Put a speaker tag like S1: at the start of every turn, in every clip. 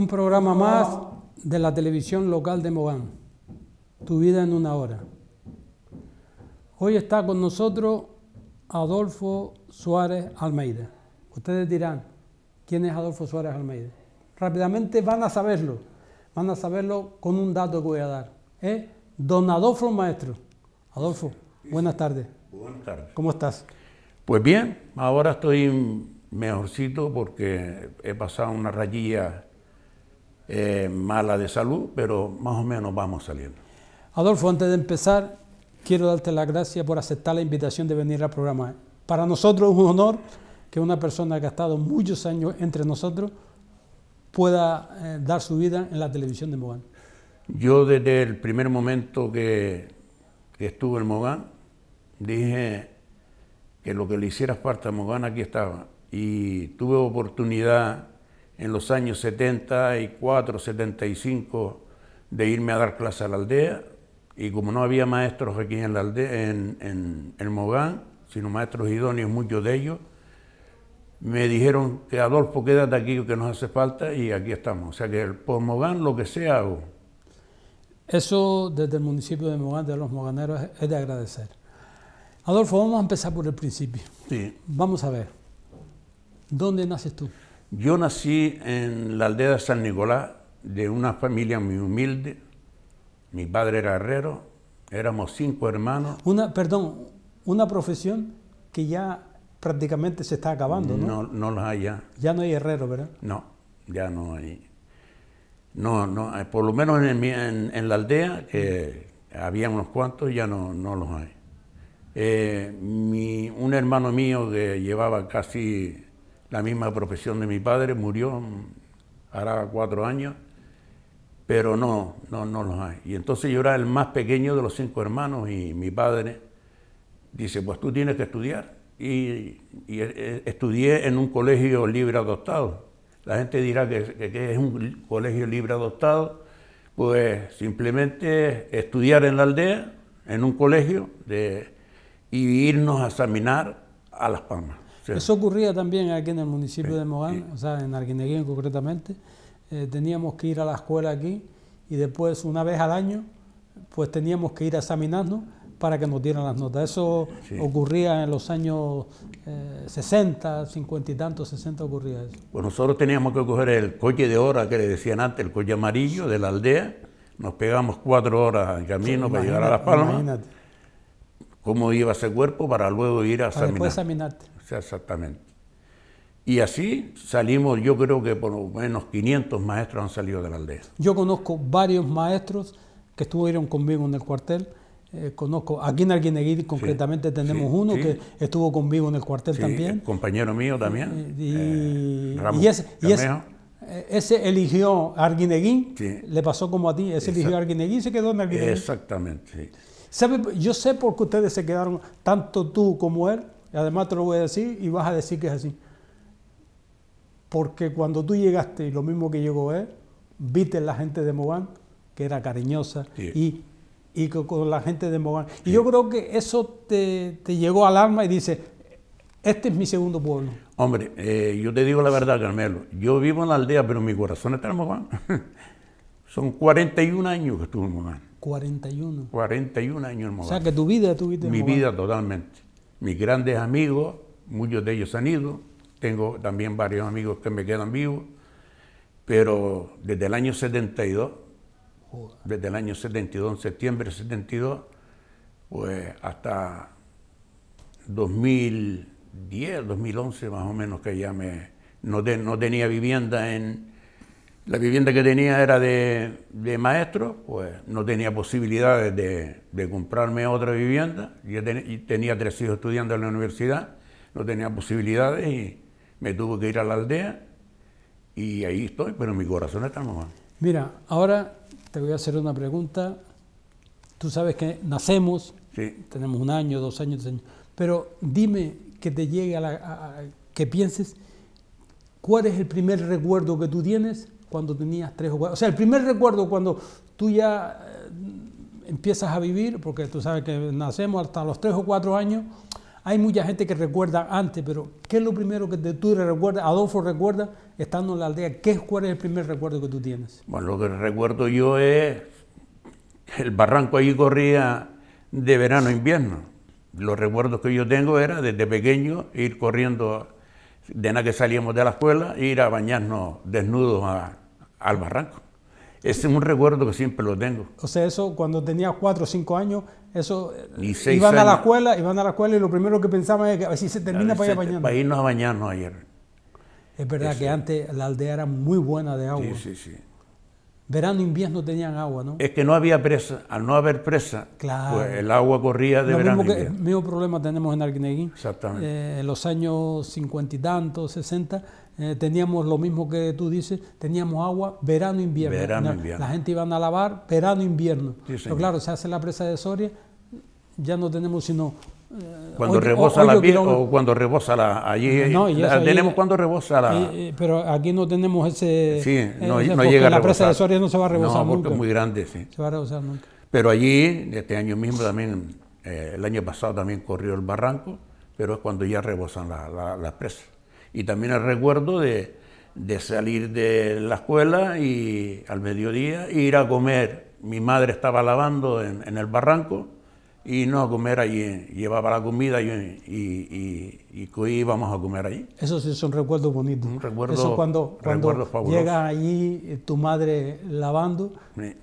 S1: un programa más de la televisión local de Mogán, Tu vida en una hora. Hoy está con nosotros Adolfo Suárez Almeida. Ustedes dirán, ¿quién es Adolfo Suárez Almeida? Rápidamente van a saberlo, van a saberlo con un dato que voy a dar. ¿Eh? don Adolfo Maestro. Adolfo, buenas tardes. Buenas tardes. ¿Cómo estás?
S2: Pues bien, ahora estoy mejorcito porque he pasado una rayilla eh, mala de salud, pero más o menos vamos saliendo. Adolfo,
S1: antes de empezar,
S2: quiero darte las
S1: gracias por aceptar la invitación de venir al programa. Para nosotros es un honor que una persona que ha estado muchos años entre nosotros pueda eh, dar su vida en la televisión
S2: de Mogán. Yo desde el primer momento que, estuve en Mogán, dije que lo que le hiciera parte a Mogán aquí estaba. Y tuve oportunidad en los años 74, 75 de irme a dar clase a la aldea y como no había maestros aquí en la en, el Mogán, sino maestros idóneos, muchos de ellos, me dijeron que Adolfo, quédate aquí, que nos hace falta, y aquí estamos. O sea que por Mogán lo que sea hago.
S1: Eso desde el municipio de Mogán, de los moganeros, es de agradecer. Adolfo, vamos a empezar por el principio. Sí. Vamos a ver,
S2: ¿dónde naces tú? Yo nací en la aldea de San Nicolás de una familia muy humilde. Mi padre era herrero, éramos cinco hermanos. Una,
S1: perdón, una profesión que ya prácticamente se está acabando, ¿no?
S2: No, no la hay ya.
S1: Ya no hay herrero, ¿verdad?
S2: No, ya no hay. No, no, eh, por lo menos en, la aldea, que eh, había unos cuantos, ya no, no los hay. Eh, un hermano mío que llevaba casi la misma profesión de mi padre, murió hará cuatro años, pero no, no, no los hay. Y entonces yo era el más pequeño de los cinco hermanos y mi padre dice, pues tú tienes que estudiar. Y, eh, estudié en un colegio libre adoptado. La gente dirá que, es un colegio libre adoptado, pues simplemente estudiar en la aldea, en un colegio, y irnos a examinar a Las Palmas. Eso ocurría también aquí en el
S1: municipio de Mogán, o sea, en Arguineguín concretamente. Eh, teníamos que ir a la escuela aquí y después, una vez al año, pues teníamos que ir a examinarnos para que nos dieran las notas. Eso ocurría en los años 60, eh, 50 y tantos, 60 ocurría eso.
S2: Pues nosotros teníamos que coger el coche de hora que le decían antes, el coche amarillo de la aldea. Nos pegamos cuatro horas en camino para llegar a Las Palmas. Imagínate. ¿Cómo iba ese cuerpo para luego ir a Después examinarte exactamente. Y así salimos, yo creo que por lo menos 500 maestros han salido de la aldea. Yo
S1: conozco varios maestros que estuvieron conmigo en el cuartel. Eh, conozco, aquí en Arguineguín concretamente tenemos uno que estuvo conmigo en el cuartel también.
S2: Compañero mío también. Y,
S1: eh, eh, ese, eligió ese, eligió Arguineguín, le pasó como a ti, ese eligió Arguineguín y se quedó en Arguinegui
S2: Exactamente,
S1: Yo sé por qué ustedes se quedaron, tanto tú como él, además te lo voy a decir y vas a decir que es así. Porque cuando tú llegaste, y lo mismo que llegó él, viste la gente de Mogán, que era cariñosa, y, con, la gente de Mogán. Y yo creo que eso te, te llegó al alma y dice, este es mi segundo pueblo.
S2: Hombre, eh, yo te digo la verdad, Carmelo. Yo vivo en la aldea, pero mi corazón está en Mogán. Son 41 años que estuve en Mogán. 41. 41 años en Mogán. O sea, que tu vida tuviste en Mi vida totalmente mis grandes amigos, muchos de ellos han ido, tengo también varios amigos que me quedan vivos, pero desde el año 72, desde el año 72, en septiembre 72, pues hasta 2010, 2011 más o menos que ya me, no, no tenía vivienda en, la vivienda que tenía era de, maestro, pues no tenía posibilidades de, comprarme otra vivienda. Yo tenía tres hijos estudiando en la universidad, no tenía posibilidades y me tuve que ir a la aldea y ahí estoy, pero mi corazón está normal.
S1: Mira, ahora te voy a hacer una pregunta. Tú sabes que nacemos, tenemos un año, dos años, tres años, pero dime que te llegue a, a que pienses cuál es el primer recuerdo que tú tienes cuando tenías tres o cuatro. O sea, el primer recuerdo cuando tú ya eh, empiezas a vivir, porque tú sabes que nacemos hasta los tres o cuatro años, hay mucha gente que recuerda antes, pero ¿qué es lo primero que tú recuerdas? Adolfo recuerda estando en la aldea. ¿Qué, ¿Cuál es el primer recuerdo que tú tienes?
S2: Bueno, lo que recuerdo yo es el barranco allí corría de verano a invierno. Los recuerdos que yo tengo era desde pequeño ir corriendo, de nada que salíamos de la escuela, ir a bañarnos desnudos a, al barranco. ese es un recuerdo que siempre lo tengo. O sea,
S1: eso cuando tenía cuatro o cinco años, eso iban a la escuela, iban a la escuela y lo primero que pensaba es que si se termina para ir a bañarnos. Para
S2: irnos a bañarnos ayer.
S1: Es verdad que antes la aldea era muy buena de agua. Sí, sí, sí. Verano, invierno tenían agua, ¿no?
S2: Es que no había presa. Al no haber presa, pues, el agua corría de verano. Mismo
S1: el problema tenemos en Exactamente. en eh, los años cincuenta y tantos, sesenta, eh, teníamos lo mismo que tú dices, teníamos agua verano, invierno. La gente iba a lavar verano, invierno. Pero claro, se hace la presa de Soria, ya no tenemos sino eh, cuando rebosa la o
S2: cuando rebosa la allí no, tenemos cuando rebosa la
S1: eh, pero aquí no tenemos ese sí no, no llega a la presa de Soria no se va a rebosar no, porque es muy grande sí se va a rebosar nunca
S2: pero allí este año mismo también el año pasado también corrió el barranco pero es cuando ya rebosan las presas y también el recuerdo de, de salir de la escuela y al mediodía ir a comer. Mi madre estaba lavando en, el barranco y no a comer allí. Llevaba la comida y, íbamos a comer allí.
S1: Eso sí es un recuerdo
S2: bonito. Un recuerdo, Eso cuando, llega
S1: allí eh, tu madre lavando, eh,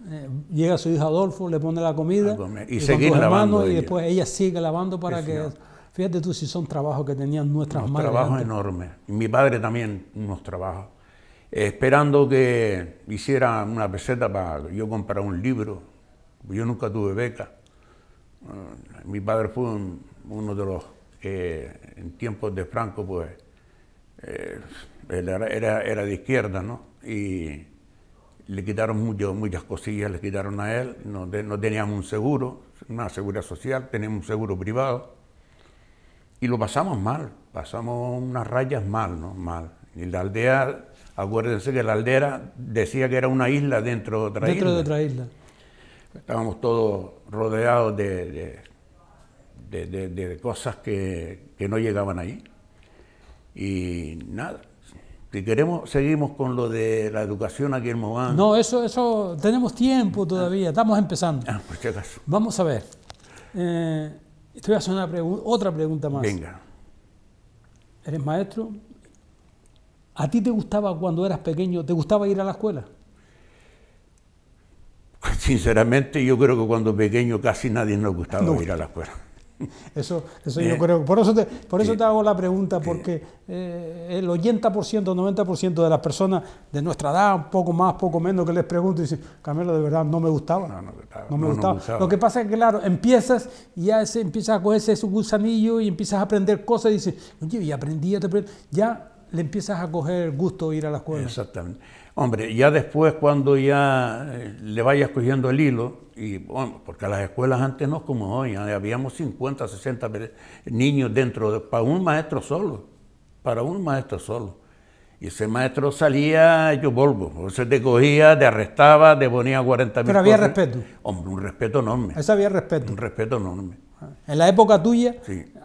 S1: llega su hijo Adolfo, le pone la comida y, seguir lavando. y después ella sigue lavando para que... Fíjate tú si son trabajos que tenían nuestras unos Trabajos
S2: enormes. Mi padre también unos trabajos. esperando que hiciera una peseta para yo comprar un libro. Yo nunca tuve beca. Ah, mi padre fue uno de los eh, en tiempos de Franco, pues, eh, era, era, de izquierda, ¿no? Y le quitaron muchas cosillas, le quitaron a él. No, no teníamos un seguro, una seguridad social, teníamos un seguro privado y lo pasamos mal, pasamos unas rayas mal, ¿no? Mal. Y la aldea, acuérdense que la aldea decía que era una isla dentro de otra isla. Dentro de otra isla. Estábamos todos rodeados de, de, cosas que, no llegaban ahí. Y nada, si queremos, seguimos con lo de la educación aquí en Mogán.
S1: No, eso, eso, tenemos tiempo todavía, estamos empezando. Ah, Vamos a ver. Eh, Estoy a hacer una otra pregunta más. Venga. ¿Eres maestro? ¿A ti te gustaba cuando eras pequeño, te gustaba ir a la escuela?
S2: Sinceramente, yo creo que cuando pequeño casi nadie nos gustaba ir a la escuela.
S1: Eso, eso yo creo. Por eso, te, por eso te hago la pregunta, porque eh, el 80%, 90% de las personas de nuestra edad, un poco más, poco menos, que les pregunto, dicen, Camelo de verdad no me gustaba. No, me, gustaba. Lo que pasa es que, claro, empiezas y ya empiezas a cogerse su gusanillo y empiezas a aprender cosas y dices, oye, ya aprendí. Ya le empiezas
S2: a coger gusto ir a la escuela. Exactamente. Hombre, ya después cuando ya eh, le vayas cogiendo el hilo, y bueno, porque las escuelas antes no como hoy, habíamos 50, 60 niños dentro, para un maestro solo, para un maestro solo. Y ese maestro salía yo volvo, se sea, te cogía, te arrestaba, te ponía 40 mil. Pero había respeto. Hombre, un respeto enorme. Eso había respeto. Un respeto enorme. Ah. En la
S1: época tuya,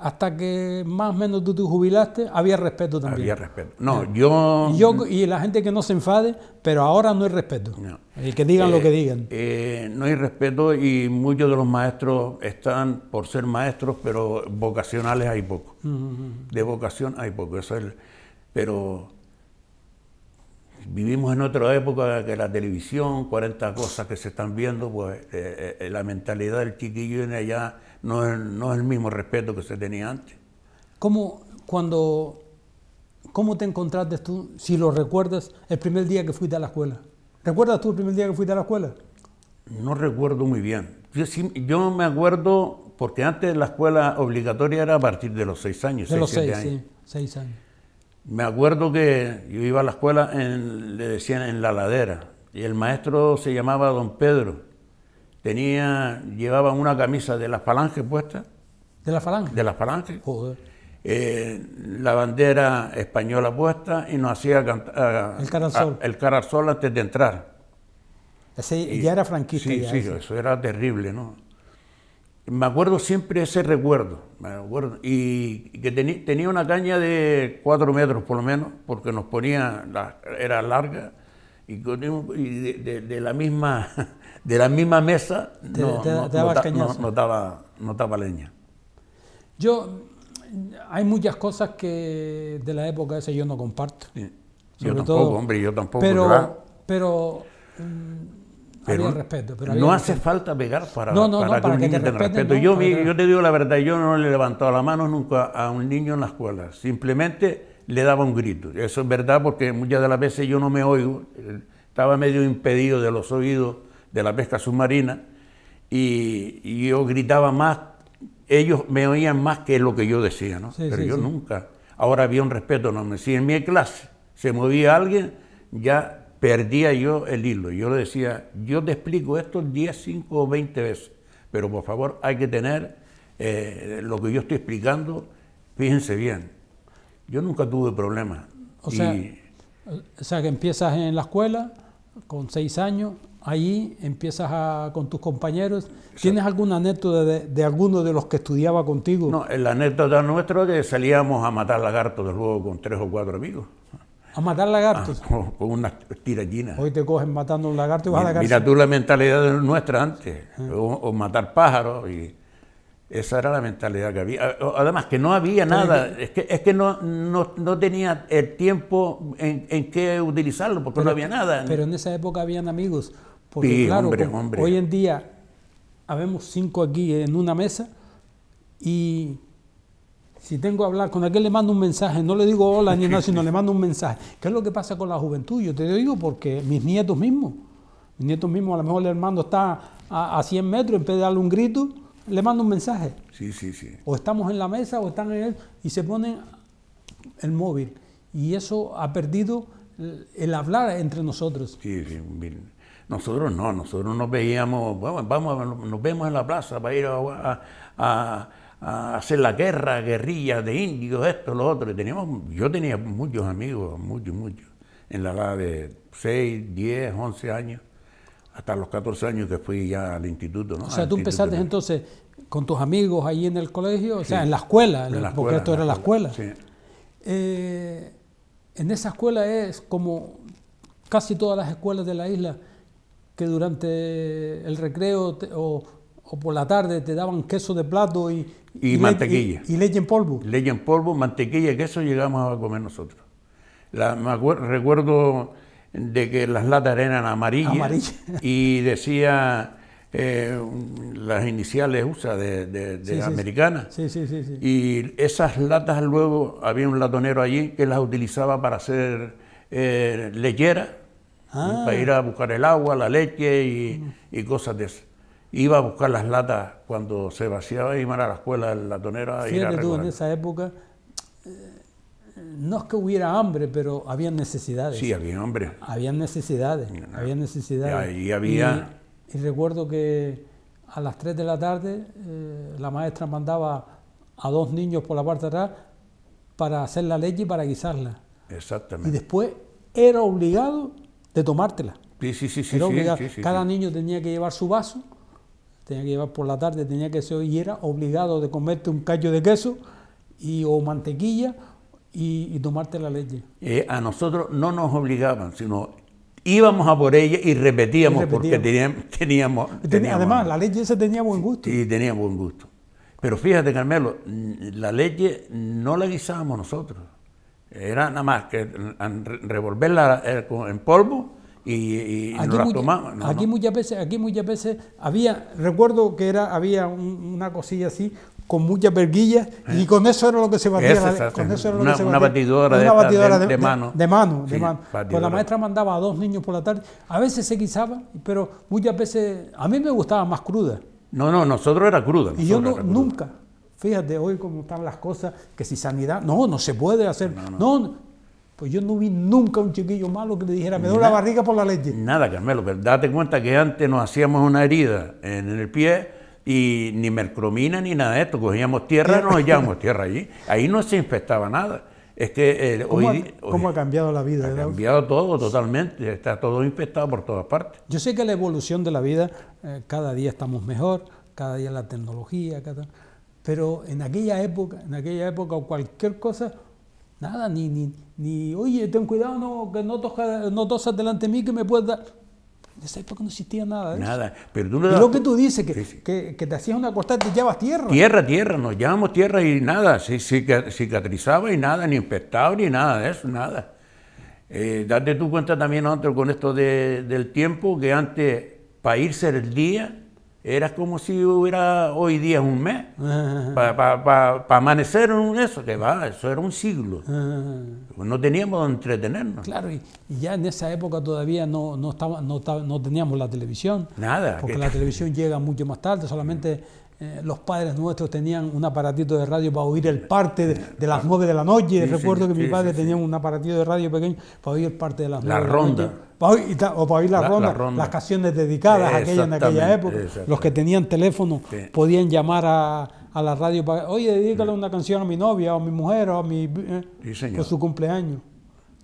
S1: hasta que más o menos tú te jubilaste, había respeto también. Había respeto. No,
S2: yo... Y, yo, y la gente que no se enfade, pero ahora no hay respeto. No. El que digan lo que eh, digan. Eh, no hay respeto y muchos de los maestros están por ser maestros, pero vocacionales hay poco. De vocación hay poco. Eso pero vivimos en otra época que la televisión, 40 cosas que se están viendo, pues eh, la mentalidad del chiquillo viene allá no es, el mismo respeto que se tenía antes. ¿Cómo, cuando, ¿Cómo te encontraste
S1: tú, si lo recuerdas, el primer día que fuiste a la escuela? ¿Recuerdas tú el primer día que fuiste a la escuela?
S2: No recuerdo muy bien. Yo, yo me acuerdo, porque antes la escuela obligatoria era a partir de los seis años. De los seis, sí, seis años. Me acuerdo que yo iba a la escuela, en, le decían en la ladera, y el maestro se llamaba don Pedro tenía, llevaban una camisa de las falanges puesta. ¿De las falanges? De las falanges. Joder. Eh, la bandera española puesta y nos hacía cantar. Ah, el carasol. Ah, antes de entrar. ya era franquista. Sí, sí, eso era terrible, ¿no? Me acuerdo siempre ese recuerdo, me acuerdo, y, que tenía una caña de cuatro metros por lo menos, porque nos ponía, era larga, y, de, la misma de la misma mesa no, te, daba no, no leña.
S1: Yo, hay muchas cosas que de la época esa yo no comparto.
S2: Yo tampoco, hombre, yo tampoco. Pero,
S1: pero, mm, pero había respeto. Pero no hace falta pegar para, para, que, un respeto. yo, yo
S2: te digo la verdad, yo no le he levantado la mano nunca a un niño en la escuela. Simplemente le daba un grito. Eso es verdad porque muchas de las veces yo no me oigo. Eh, estaba medio impedido de los oídos de la pesca submarina y, yo gritaba más, ellos me oían más que lo que yo decía, ¿no? Pero yo nunca. Ahora había un respeto, no me si en mi clase se movía alguien, ya perdía yo el hilo. Yo le decía, yo te explico esto 10, 5 o 20 veces, pero por favor hay que tener eh, lo que yo estoy explicando, fíjense bien. Yo nunca tuve problemas. O, sea,
S1: o sea, que empiezas en la escuela con 6 años ahí empiezas con tus compañeros. ¿Tienes alguna anécdota de, alguno de los que estudiaba
S2: contigo? No, la anécdota nuestra es que salíamos a matar lagartos de luego con tres o cuatro amigos. ¿A matar lagartos? Ah, con unas tirallinas.
S1: Hoy te cogen matando un lagarto y vas a la casa. Mira tú la
S2: mentalidad nuestra antes, ah. o, matar pájaros. Y esa era la mentalidad que había. Además, que no había nada, es que, no, no, tenía el tiempo en, en qué utilizarlo, porque no había nada. Pero en esa época habían amigos. Porque claro, hoy
S1: en día habemos cinco aquí en una mesa y si tengo que hablar con aquel le mando un mensaje, no le digo hola ni nada, sino le mando un mensaje. ¿Qué es lo que pasa con la juventud? Yo te digo porque mis nietos mismos, mis nietos mismos, a lo mejor el hermano está a, 100 metros, en vez de darle un grito, le mando un mensaje.
S2: Sí, sí, sí.
S1: O estamos en la mesa o están en él y se ponen el móvil. Y eso
S2: ha perdido el hablar entre nosotros. Sí, sí, nosotros no, nosotros nos veíamos, vamos, nos vemos en la plaza para ir a, hacer la guerra, guerrilla de indios, esto, lo otro. teníamos, yo tenía muchos amigos, muchos, muchos, en la edad de 6, 10, 11 años, hasta los 14 años que fui ya al instituto. O sea, tú empezaste
S1: entonces con tus amigos ahí en el colegio, o sea, en la escuela, porque esto era la escuela. Eh, en esa escuela es como casi todas las escuelas de la isla, que durante el recreo o, por la tarde te daban queso de plato y, y, mantequilla.
S2: leche en polvo. Leche en polvo, mantequilla, y queso llegamos a comer nosotros. La, recuerdo de que las latas eran amarillas y decía eh, las iniciales USA de, de, de sí, americana. Sí, sí, y esas latas luego había un latonero allí que las utilizaba para hacer eh, lechera para ah. ir a buscar el agua, la leche y, cosas de eso. Iba a buscar las latas cuando se vaciaba y iban a la escuela en la tonera. Fíjate tú, en
S1: esa época, eh, no es que hubiera hambre, pero había necesidades. Sí, había hambre. Había necesidades, había necesidades. Y, había... Y, recuerdo que a las 3 de la tarde eh, la maestra mandaba a dos niños por la parte de atrás para hacer la leche y para guisarla.
S2: Exactamente. Y
S1: después era obligado
S2: de tomártela. Sí, sí, sí, sí, Cada niño
S1: tenía que llevar su vaso, tenía que llevar por la tarde, tenía que ser, y era obligado de comerte un callo de queso y, o mantequilla y, tomarte la leche.
S2: Eh, a nosotros no nos obligaban, sino íbamos a por ella y repetíamos, porque teníamos, Además, la leche se tenía buen gusto. Sí, tenía buen gusto. Pero fíjate, Carmelo, la leche no la guisábamos nosotros. Era nada más que revolverla eh, en polvo y, aquí, aquí
S1: muchas veces, aquí muchas veces había, recuerdo que era, había una cosilla así con muchas verguillas y eh. con eso era lo que se batía, con eso era lo una, que se una batidora, de, mano, de, mano, de mano. Pues la maestra mandaba a dos niños por la tarde, a veces se quisaba pero muchas veces a mí me gustaba más cruda.
S2: No, no, nosotros era cruda. Y yo
S1: nunca, Fíjate hoy cómo están las cosas, que si sanidad, no, no se puede hacer. No, pues yo no vi nunca un chiquillo malo que le dijera, me duele la barriga
S2: por la leche. Nada, Carmelo, pero date cuenta que antes nos hacíamos una herida en el pie y ni mercromina ni nada de esto, cogíamos tierra, nos hallamos tierra allí. Ahí no se infectaba nada. Es que eh, hoy, ha, ¿Cómo
S1: ha cambiado la vida? Ha cambiado
S2: todo totalmente, está todo infectado por todas partes. Yo sé que la evolución de la
S1: vida, eh, cada día estamos mejor, cada día la tecnología, cada... Pero en aquella época, en aquella época, cualquier cosa, nada, ni, ni, ni oye, ten cuidado, no, que no, toques no tosas delante de mí que me puedes dar. En esa época no existía nada. De nada,
S2: pero tú no lo que
S1: tú dices, que, que, te hacías una cortada, te llevas tierra. Tierra,
S2: tierra, nos llevamos tierra y nada, sí, cicatrizaba y nada, ni infectado ni nada de eso, nada. Eh, date tú cuenta también, antes con esto de, del tiempo, que antes, para irse el día, era como si hubiera hoy día un mes. Para amanecer en eso, que va, eso era un siglo. Ah. No teníamos donde entretenernos. Claro, y, ya en esa época todavía no, estaba,
S1: no,
S2: teníamos la televisión. Nada. Porque la
S1: televisión llega mucho más tarde, solamente mm. Eh, los padres nuestros tenían un aparatito de radio para oír el parte de, las nueve de la noche. Recuerdo que mi padre tenía un aparatito de radio pequeño para oír el parte de las nueve. La ronda. o para oír la, ronda, las canciones dedicadas a aquella, en aquella época. Los que tenían teléfono podían llamar a, la radio para, oye, dedícale una canción a mi novia o a mi mujer o a mi... Eh, su cumpleaños.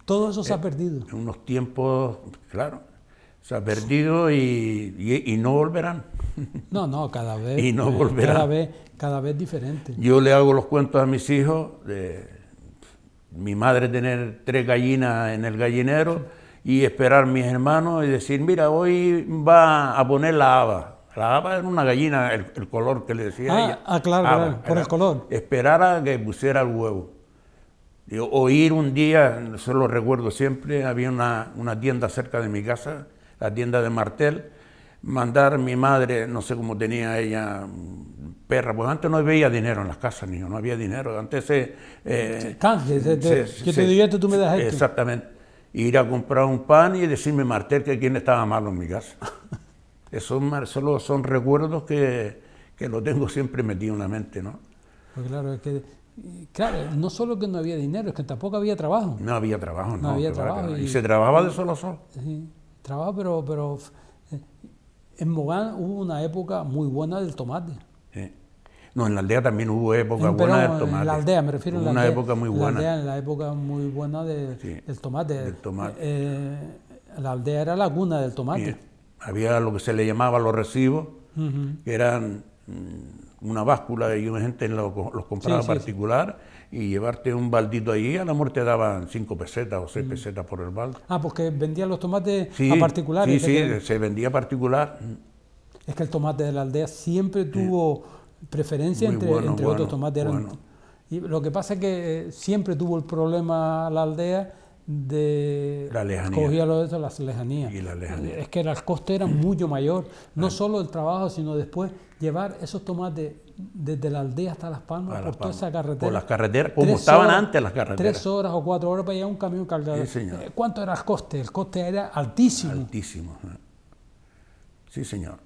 S1: Todo eso se ha eh,
S2: perdido. En unos tiempos, claro o sea, perdido y, y, no volverán.
S1: No, no, cada vez. y no eh, volverán. Cada vez, cada vez diferente. Yo
S2: le hago los cuentos a mis hijos. De, mi madre tener tres gallinas en el gallinero y esperar a mis hermanos y decir, mira, hoy va a poner la haba. La haba era una gallina, el, color que le decía ah, ella. Ah, claro, claro por el color. Esperar a que pusiera el huevo. o un día, se lo recuerdo siempre, había una, una tienda cerca de mi casa la tienda de Martel, mandar mi madre, no sé cómo tenía ella, perra, pues antes no había dinero en las casas, niño, no había dinero, antes se... Eh, Canje, te tú me das esto. Exactamente. Ir a comprar un pan y decirme Martel que quién estaba malo en mi casa. Esos solo son recuerdos que, que lo tengo siempre metido en la mente, ¿no?
S1: Pues claro, es que Claro, no solo que no había dinero, es que tampoco había trabajo. No
S2: había trabajo, no. no había trabajo. Y, se trabajaba de solo
S1: a sol. Sí trabajo, pero, pero eh, en Mogán hubo una época muy buena del tomate.
S2: No, en la aldea también hubo época buena del tomate. En la aldea, me refiero. la aldea, una época muy buena.
S1: en la época muy buena de, del tomate. Eh, la aldea era la cuna del tomate.
S2: Había lo que se le llamaba los recibos, que eran mm, una báscula y una gente los, compraba particular y llevarte un baldito allí, a la muerte daban cinco pesetas o seis mm. pesetas por el bald
S1: Ah, porque vendían los tomates a particulares. Sí, sí,
S2: se vendía particular.
S1: Es que el tomate de la aldea siempre tuvo preferencia entre, otros tomates. Y lo que pasa es que eh, siempre tuvo el problema la aldea de... La lejanía. Cogía lo de eso, las lejanías. Y Es que el coste era mucho mayor, no ah. solo el trabajo, sino después llevar esos tomates desde la aldea hasta Las Palmas, por toda esa carretera. Por las carreteras, como estaban antes las carreteras. Tres horas o cuatro horas para llegar un camión cargado. Eh, ¿Cuánto era el coste? El coste era
S2: altísimo. Altísimo. Eh. Sí, señor.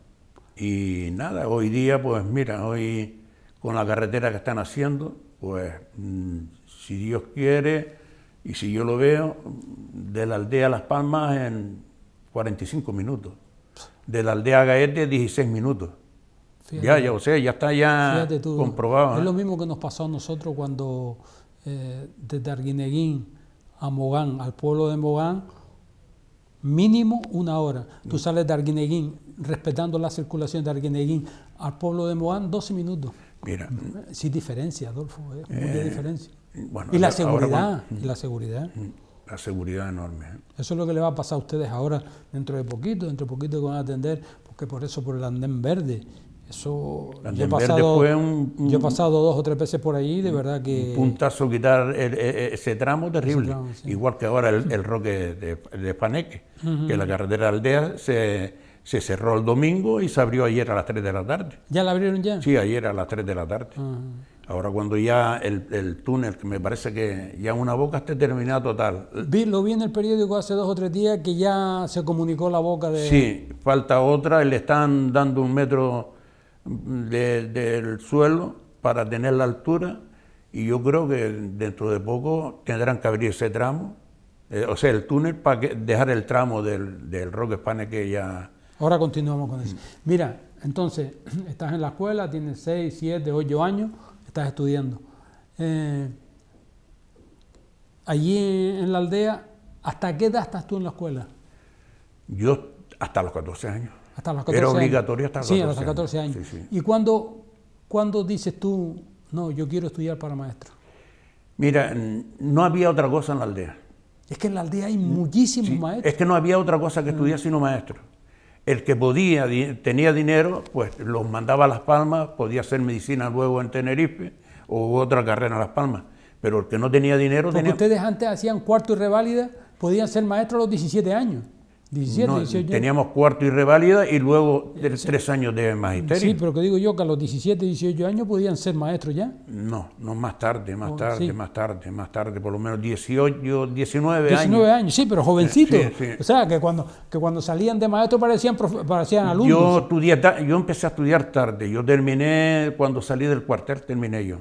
S2: Y nada, hoy día, pues mira, hoy con la carretera que están haciendo, pues mm, si Dios quiere y si yo lo veo, de la aldea Las Palmas en 45 minutos, de la aldea Gaete 16 minutos. ya, ya, o sea, ya está ya comprobado. Es lo
S1: mismo que nos pasó a nosotros cuando eh, desde Arguineguín a Mogán, al pueblo de Mogán, mínimo una hora. Tú mm. sales de Arguineguín, respetando la circulación de Arguineguín, al pueblo de Mogán 12 minutos. Mira. Sí, diferencia, Adolfo, es eh, eh, diferencia. Mm. y la seguridad, la mm. seguridad.
S2: La seguridad enorme. ¿eh?
S1: Eso es lo que le va a pasar a ustedes ahora, dentro de poquito, dentro de poquito que van a atender, porque por eso, por el andén verde. Eso, yo, he pasado, dos o tres veces por ahí, de verdad que...
S2: puntazo quitar e, e, e, ese tramo terrible. Igual que ahora el, roque de, de Paneque, que la carretera aldea se, cerró el domingo y se abrió ayer a las 3 de la tarde. ¿Ya la abrieron ya? Sí, ayer a las 3 de la tarde. Ah. Ahora cuando ya el, túnel, que me parece que ya una boca esté terminada total. Vi, lo vi en el periódico hace dos o tres días que ya se comunicó la boca de... Sí, falta otra, le están dando un metro del suelo para tener la altura y yo creo que dentro de poco tendrán que abrir ese tramo, eh, o sea, el túnel para dejar el tramo del, del Rock Hispanic que ya...
S1: Ahora continuamos con eso. Mira, entonces, estás en la escuela, tienes 6, 7, 8 años estás estudiando. Eh, allí en la aldea, ¿hasta qué edad estás tú en la escuela?
S2: Yo hasta los 14 años. Hasta los 14 Era obligatorio hasta los 14 años. Sí, hasta los 14 años. ¿Y
S1: cuándo, cuándo dices tú, no, yo quiero estudiar para maestro?
S2: Mira, no había otra cosa en la aldea. Es que en la aldea hay muchísimos maestros. Es que no había otra cosa que estudiar mm. sino maestro. El que podía, tenía dinero, pues los mandaba a Las Palmas, podía hacer medicina luego en Tenerife o otra carrera en Las Palmas. Pero el que no tenía dinero Porque ustedes
S1: antes hacían cuarto y reválida, podían ser maestros a los 17 años.
S2: 17, Teníamos cuarto y reválida y luego tres años de magisterio. Sí,
S1: pero que digo yo que a los 17, 18 años podían ser maestros ya.
S2: No, no, más tarde, más oh, tarde, más tarde, más tarde, por lo menos 18, 19, años. 19 años, sí, pero jovencito. o
S1: sea, que cuando, que cuando salían de maestro parecían, parecían alumnos.
S2: Yo, empecé a estudiar tarde, yo terminé, cuando salí del cuartel terminé yo.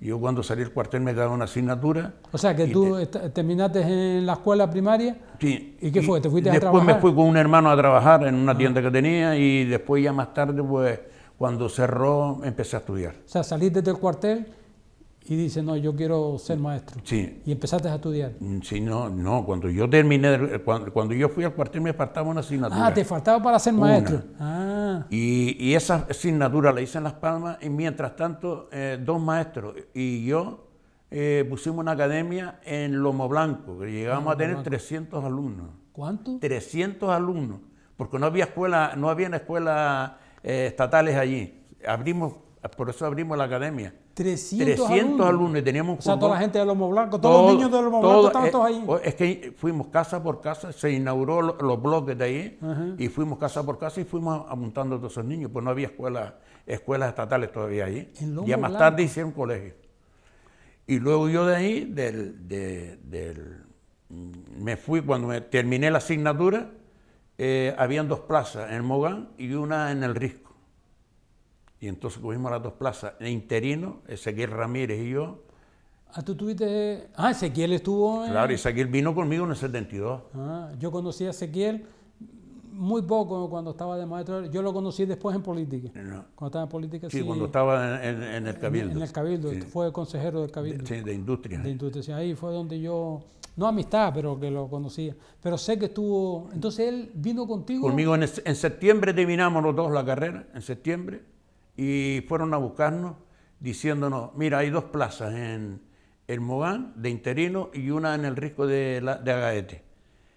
S2: Yo cuando salí del cuartel me daba una asignatura. O
S1: sea, que tú terminaste
S2: en la escuela primaria. Sí. ¿Y qué fue? ¿Te fuiste a trabajar? Después me fui con un hermano a trabajar en una ah. tienda que tenía y después ya más tarde, pues, cuando cerró, empecé a estudiar.
S1: O sea, saliste del cuartel y dice no, yo quiero ser maestro. Sí. ¿Y empezaste a estudiar?
S2: Mm, sí, no, no, cuando yo terminé, cuando, yo fui al cuartel me faltaba una asignatura. Ah, te
S1: faltaba para ser maestro.
S2: Ah. Y, esa asignatura la hice en Las Palmas y mientras tanto eh, dos maestros y yo eh, pusimos una academia en Lomo Blanco, que llegamos a tener 300 alumnos. ¿Cuántos? 300 alumnos, porque no había escuela, no había escuelas eh, estatales allí. Abrimos, por eso abrimos la academia. 300, alumnos. teníamos... O sea, toda la gente de Lomo Blanco, todos los niños de Lomo Blanco estaban eh, todos ahí. Oh, es que fuimos casa por casa, se inauguró los bloques de ahí y fuimos casa por casa y fuimos apuntando a todos esos niños, pues no había escuelas escuelas estatales todavía ahí. Ya más tarde hicieron colegio. Y luego yo de ahí, del, mm, me fui, cuando terminé la asignatura, eh, habían dos plazas en el Mogán y una en el Risco y entonces a las dos plazas. en interino, Ezequiel Ramírez y yo.
S1: Ah, tú tuviste... Ah, Ezequiel estuvo en... Claro,
S2: Ezequiel vino conmigo en el 72.
S1: Ah, yo conocí a Ezequiel muy poco cuando estaba de maestro. Yo lo conocí después en política. Cuando estaba en política, sí. cuando estaba
S2: en, el Cabildo. En, el Cabildo,
S1: fue consejero del Cabildo. De, sí, de industria. De industria, Ahí fue donde yo, no amistad, pero que lo conocía. Pero sé que estuvo, entonces él vino contigo.
S2: Conmigo en, septiembre terminamos los dos la carrera, en septiembre y fueron a buscarnos diciéndonos, mira, hay dos plazas en el Mogán de interino y una en el risco de, la, de Agaete.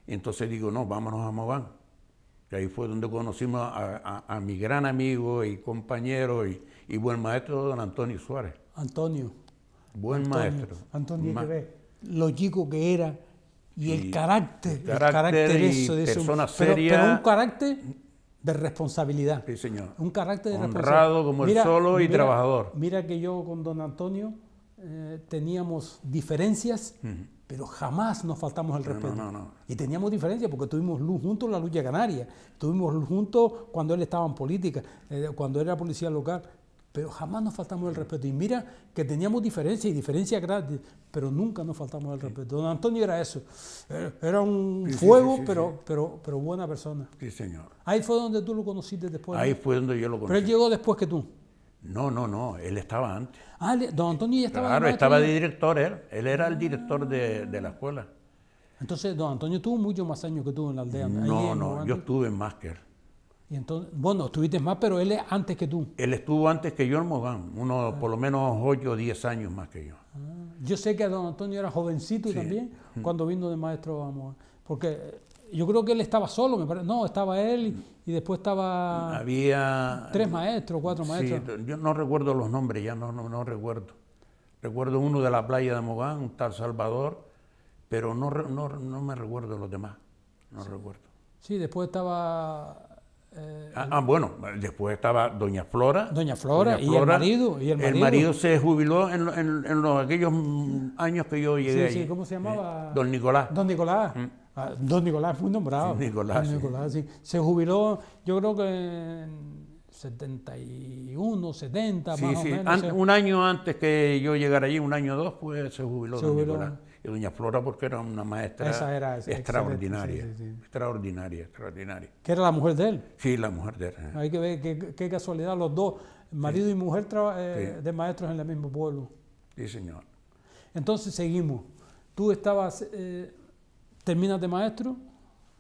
S2: Entonces digo, no, vámonos a Mogán. Y ahí fue donde conocimos a, mi gran amigo y compañero y, buen maestro, don Antonio Suárez. Antonio. Buen maestro. Antonio,
S1: lo chico que era y, el carácter, el carácter, persona Seria, pero un carácter de responsabilidad. Sí, señor. Un carácter de Honrado como el solo y trabajador. Mira que yo con don Antonio eh, teníamos diferencias, pero jamás nos faltamos el respeto. No, no, y teníamos diferencias porque tuvimos luz juntos en la lucha canaria, tuvimos luz juntos cuando él estaba en política, eh, cuando era policía local pero jamás nos faltamos el respeto. Y mira que teníamos diferencias y diferencias grandes, pero nunca nos faltamos el respeto. Don Antonio era eso, era un fuego, pero, Pero, pero buena persona. Sí, señor. Ahí fue donde tú lo conociste después. Ahí fue donde yo lo conocí. Pero él llegó
S2: después que tú. No, no, no, él estaba antes.
S1: Ah, don Antonio ya estaba Claro, estaba de
S2: director él, él era el ah. director de, la escuela.
S1: Entonces, don Antonio tuvo mucho más años que tú en la aldea. No, no, yo
S2: estuve en más que y entonces, bueno, estuviste más, pero él es antes que tú. Él estuvo antes que yo en Mogán, uno ah. por lo menos 8 o 10 años más que yo.
S1: Ah, yo sé que don Antonio era jovencito también mm. cuando vino de maestro a Mogán, porque yo creo que él estaba solo, me parece. No, estaba él mm. y, después estaba...
S2: Había... Tres maestros, cuatro maestros. yo no recuerdo los nombres, ya no, no, no recuerdo. Recuerdo uno de la playa de Mogán, un tal Salvador, pero no, no, me recuerdo los demás, no recuerdo. Sí, después estaba eh, ah, ah, bueno, después estaba Doña Flora. Doña Flora, y, el marido, y el marido. se jubiló en, aquellos años que yo llegué. Sí, ¿cómo se llamaba? Eh, don Nicolás. Don Nicolás. Mm. Ah, don Nicolás fue nombrado. Se jubiló, yo creo que
S1: en 71, 70, más o menos. un
S2: año antes que yo llegara allí, un año o dos, pues se jubiló, se jubiló. Nicolás y doña Flora porque era una maestra extraordinaria, extraordinaria, extraordinaria. ¿Que
S1: era la mujer de él?
S2: Sí, la mujer de él.
S1: Hay que ver qué, casualidad, los dos, marido y mujer eh, de maestros en el mismo pueblo. Sí, señor. Entonces seguimos. Tú estabas, eh, terminas de maestro,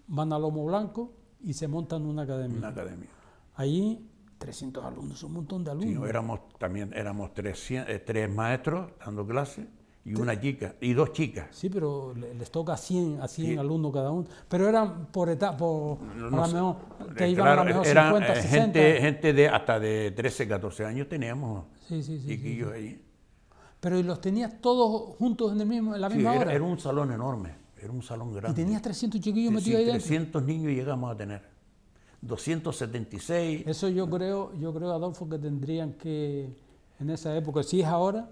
S1: van a Lomo Blanco y se montan una academia. Una academia.
S2: Allí 300 alumnos, un montón de alumnos. Sí, éramos también éramos eh, tres maestros dando clases y una chica, y dos chicas. Sí, pero les toca a 100,
S1: alumnos cada uno. Pero eran por etapa, por, no, iban a lo mejor 50, 60. Eh,
S2: gente, de hasta de 13, 14 años teníamos chiquillos ahí.
S1: Pero ¿y los tenías todos juntos en, el mismo, la misma hora? era
S2: un salón enorme, era un salón grande. ¿Y tenías
S1: 300 chiquillos metidos ahí 300
S2: niños llegamos a tener, 276.
S1: Eso yo creo, yo creo, Adolfo, que tendrían que, en esa época, si es ahora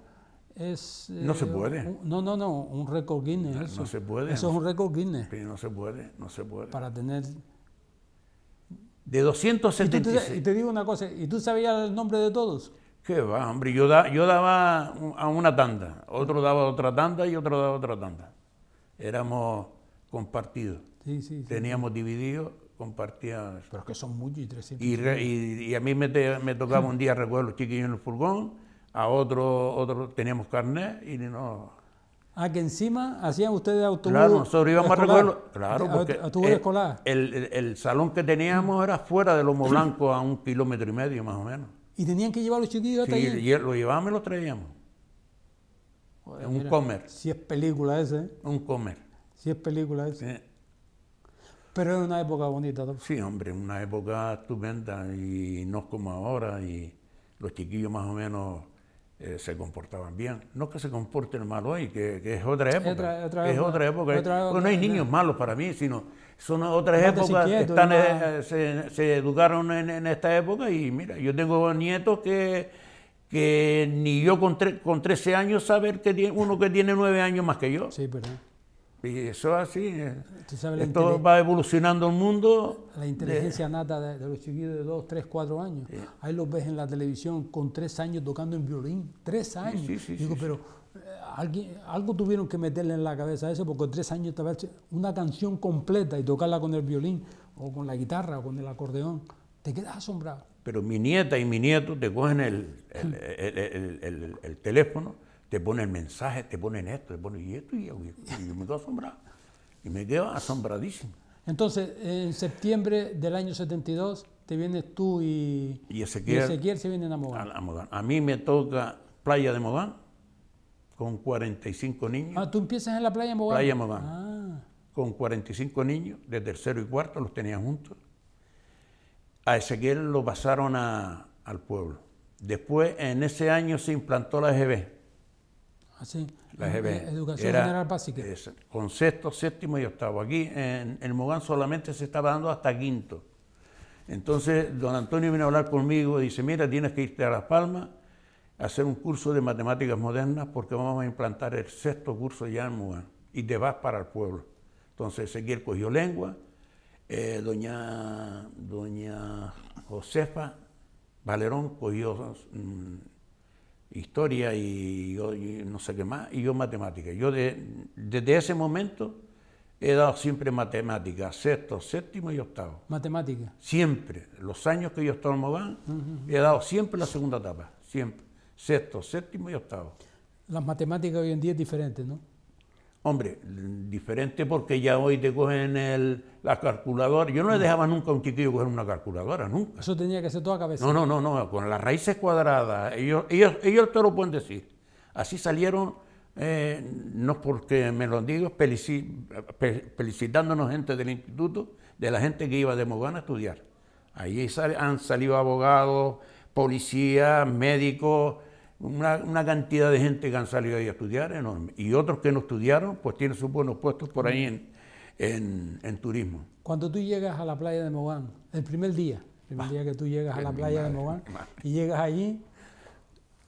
S1: no se eh, puede. no, no, no, un récord Guinness. No, se puede. Eso es un
S2: récord Guinness. no se puede, no se puede. Para tener... De 276. Y, te, te digo una cosa, ¿y tú sabías el nombre de todos? Qué va, hombre, yo, yo daba a una tanda, otro daba otra tanda y otro daba otra tanda. Éramos compartidos. Sí, sí, Teníamos divididos, compartíamos. Pero que son muchos y 300. Y, a mí me, me tocaba un día, recuerdo, los chiquillos en el furgón a otro, otro teníamos carnet y no...
S1: Ah, que encima hacían ustedes autobús Claro, nosotros íbamos a recogerlo. Claro, porque escolar.
S2: El, salón que teníamos mm. era fuera del Lomo Blanco, a un kilómetro y medio más o menos.
S1: ¿Y tenían que llevar los chiquillos hasta sí, y
S2: lo llevábamos y los traíamos.
S1: En ¿eh? un comer.
S2: Si es película ese. Un comer. Si es película ese. Pero era una época bonita. Sí, hombre, una época estupenda y no como ahora y los chiquillos más o menos eh, se comportaban bien. No que se comporten mal hoy, que, que es otra época. es otra época. porque no hay niños malos para mí, sino son otras épocas. están, eh, eh, se, educaron en, esta época y mira, yo tengo nietos que, que ni yo con, con 13 años saber que tiene uno que tiene 9 años más que yo. Sí, y eso así, eh. todo va evolucionando el mundo. La inteligencia
S1: nata de, los chiquillos de 2, 3, 4 años. Ahí los ves en la televisión con 3 años tocando en violín. 3 años. Digo, pero eh, alguien, algo tuvieron que meterle en la cabeza eso, porque 3 años te una canción completa y tocarla con el violín, o con la guitarra, o con el acordeón. Te quedas asombrado.
S2: Pero mi nieta y mi nieto te cogen el, el, el teléfono te ponen mensajes, te ponen esto, te ponen y esto, y, yo, me quedo asombrado. Y me quedo asombradísimo.
S1: Entonces, en septiembre del año 72, te vienes tú y, Ezequiel,
S2: se vienen a Mogán. A, mí me toca Playa de Modán, con 45 niños. Ah, tú empiezas en la Playa de Mogán. Playa de
S1: ah.
S2: Con 45 niños, de tercero y cuarto, los tenía juntos. A Ezequiel lo pasaron al pueblo. Después, en ese año, se implantó la EGB
S1: Ah, La eh, eh, Educación General
S2: Básica. con sexto, séptimo y octavo. Aquí en, el Mogán solamente se estaba dando hasta quinto. Entonces, don Antonio viene a hablar conmigo y dice, mira, tienes que irte a Las Palmas a hacer un curso de matemáticas modernas porque vamos a implantar el sexto curso ya en Mogán y te vas para el pueblo. Entonces, Ezequiel cogió lengua, eh, doña, doña Josefa Valerón cogió... Mm, historia y, no sé qué más, y yo matemática. Yo de, desde ese momento he dado siempre matemáticas, sexto, séptimo y octavo.
S1: Matemática.
S2: Siempre, los años que yo estaba en he dado siempre la segunda etapa, siempre, sexto, séptimo y octavo.
S1: Las matemáticas hoy en día es diferente, ¿no?
S2: Hombre, diferente porque ya hoy te cogen el, la calculadora. Yo no, le mm. dejaba nunca a un chiquillo coger una calculadora, nunca. Eso
S1: tenía que ser toda cabeza. No, no, no,
S2: no, con las raíces cuadradas. Ellos, ellos, ellos te lo pueden decir. Así salieron, eh, no porque me lo digo, felicitándonos gente del instituto, de la gente que iba de Mogana a estudiar. Ahí han salido abogados, policías, médicos, una, cantidad de gente que han salido ahí a estudiar enorme. Y otros que no estudiaron, pues tienen sus buenos puestos por ahí en, en, turismo.
S1: Cuando tú llegas a la playa de Mogán, el primer día, el primer día que tú llegas a la playa de Mogán y llegas allí,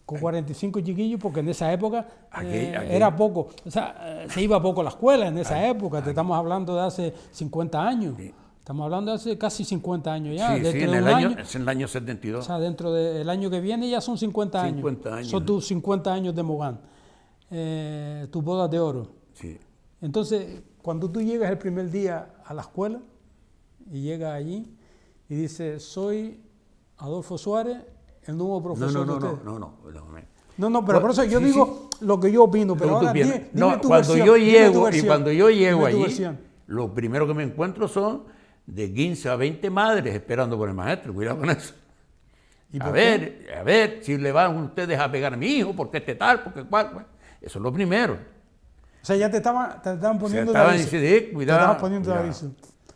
S1: con 45 chiquillos, porque en esa época eh, era poco, o sea, eh, se iba poco a la escuela en esa época, te estamos hablando de hace 50 años. Estamos hablando de hace casi 50 años ya. Sí, en, el año, es
S2: en el año 72. O sea,
S1: dentro del año que viene ya son 50 años. Son tus 50 años de Mogán. Eh, tus bodas de oro. Sí. Entonces, cuando tú llegas el primer día a la escuela y llegas allí y dices, soy Adolfo Suárez, el nuevo profesor. No, no, no,
S2: no, no, no, no, no. No, pero yo digo
S1: lo que yo opino. Pero ahora, cuando yo llego y cuando yo llego allí,
S2: lo primero que me encuentro son de 15 a 20 madres esperando por el maestro, cuidado con eso. ¿Y a ver, a ver si le van ustedes a pegar a mi hijo, porque este tal, porque cual. eso es lo primero. O sea, ya te estaban, te estaban poniendo estaban cuidado, te estaban poniendo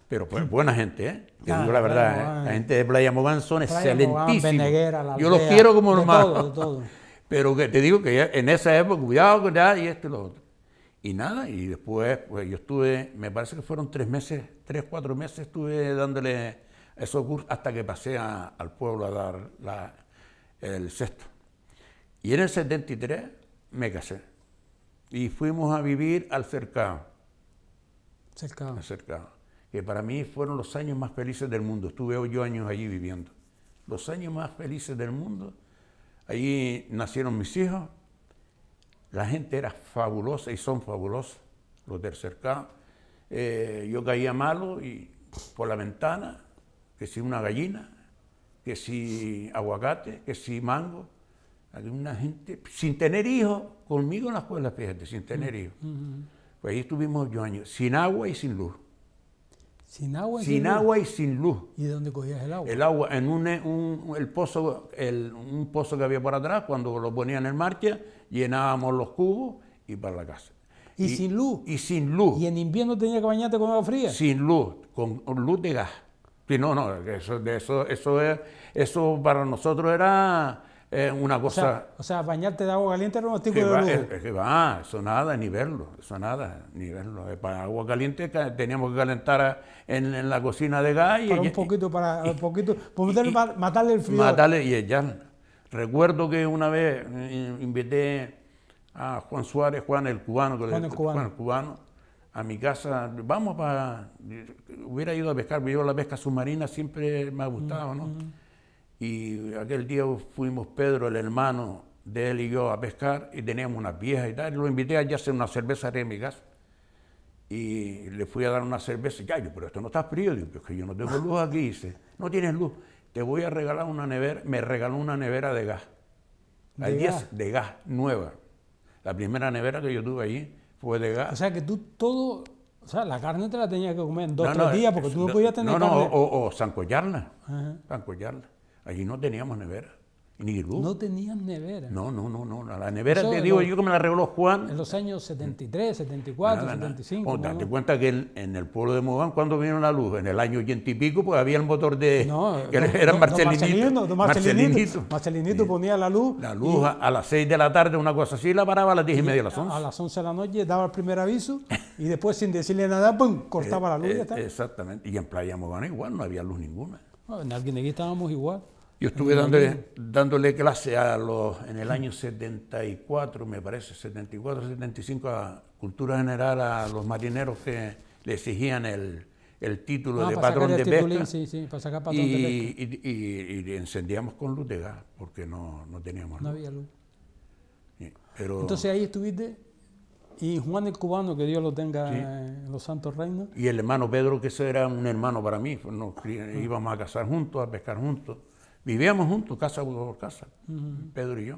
S2: Pero pues buena gente, ¿eh? Ah, la verdad, ¿eh? la gente de Playa Mogán son excelentísimos. Yo los quiero como normal Pero que te digo que en esa época, cuidado, cuidado, y esto y lo otro. Y nada, y después pues, yo estuve, me parece que fueron tres meses, tres, cuatro meses estuve dándole esos cursos hasta que pasé al pueblo a dar el sexto. Y en el 73 me casé y fuimos a vivir al cercado. Cercado. Al cercado. Que para mí fueron los años más felices del mundo. Estuve ocho años allí viviendo. Los años más felices del mundo. Allí nacieron mis hijos la gente era fabulosa y son fabulosos los del cercado. Eh, yo caía malo y por la ventana, que si una gallina, que si aguacate, que si mango. una gente sin tener hijos, conmigo en la escuela, fíjate, sin tener mm, hijos. Mm, mm. Pues ahí estuvimos yo años, sin agua y sin luz.
S1: Sin agua y sin, agua luz. y sin luz. ¿Y de dónde cogías el
S2: agua? El agua en un, el pozo, el, un pozo que había por atrás, cuando lo ponían en marcha, llenábamos los cubos y para la casa. ¿Y, sin luz? Y sin luz. ¿Y en invierno tenía que bañarte con agua fría? Sin luz, con luz de gas. Sí, no, no, eso, eso, eso, es, eso para nosotros era eh, una cosa...
S1: O sea, bañarte de agua caliente era un tipo de
S2: va, eso nada, ni verlo, eso nada, ni verlo. Eh, para agua caliente teníamos que calentar eh, en, la cocina de gas y... Para un
S1: poquito, para poquito, pues matarle el frío. Matarle
S2: y Recuerdo que una vez eh, invité a Juan Suárez, Juan el cubano, cubano. a mi casa, vamos para, hubiera ido a pescar, porque yo la pesca submarina siempre me ha gustado, ¿no? Y aquel día fuimos Pedro, el hermano de él y yo, a pescar, y teníamos unas viejas y tal, lo invité a hacer una cerveza de mi casa. Y le fui a dar una cerveza, y ya, yo, pero esto no está frío, digo, es que yo no tengo luz aquí, dice, no tienes luz te voy a regalar una nevera, me regaló una nevera de gas. ¿De gas? de gas, nueva. La primera nevera que yo tuve allí fue de gas. O sea que tú todo, o sea, la carne te la tenías que comer en dos, tres días porque tú no podías tener No, no, o, o, o Allí no teníamos nevera. No tenían nevera. No, no, no, no. La nevera, te digo yo
S1: que me la arregló Juan. En los años 73, 74, 75. Nada. te pues,
S2: date cuenta que en el pueblo de Mogán, cuando vino la luz? En el año 80 y pico, pues había el motor de... No, era Marcelinito, Marcelinito,
S1: Marcelinito. ponía la luz.
S2: La luz a, las 6 de la tarde, una cosa así, la paraba a las 10 y, media, a las 11. A
S1: las 11 de la noche daba el primer aviso y después sin decirle nada, ¡pum!, cortaba eh, la luz. y ya eh, está.
S2: Exactamente. Y en Playa Mogán igual no había luz ninguna. en Alguineguí estábamos igual. Yo estuve dándole, clase a los, en el año 74, me parece, 74, 75, a Cultura General, a los marineros que le exigían el, título de patrón de pesca. y, encendíamos con luz de gas, porque no, teníamos luz. No había luz. Entonces
S1: ahí estuviste y Juan el Cubano, que Dios lo tenga en los santos reinos.
S2: Y el hermano Pedro, que eso era un hermano para mí, pues, ah. íbamos a cazar juntos, a pescar juntos. Vivíamos juntos, casa por casa, Pedro y yo,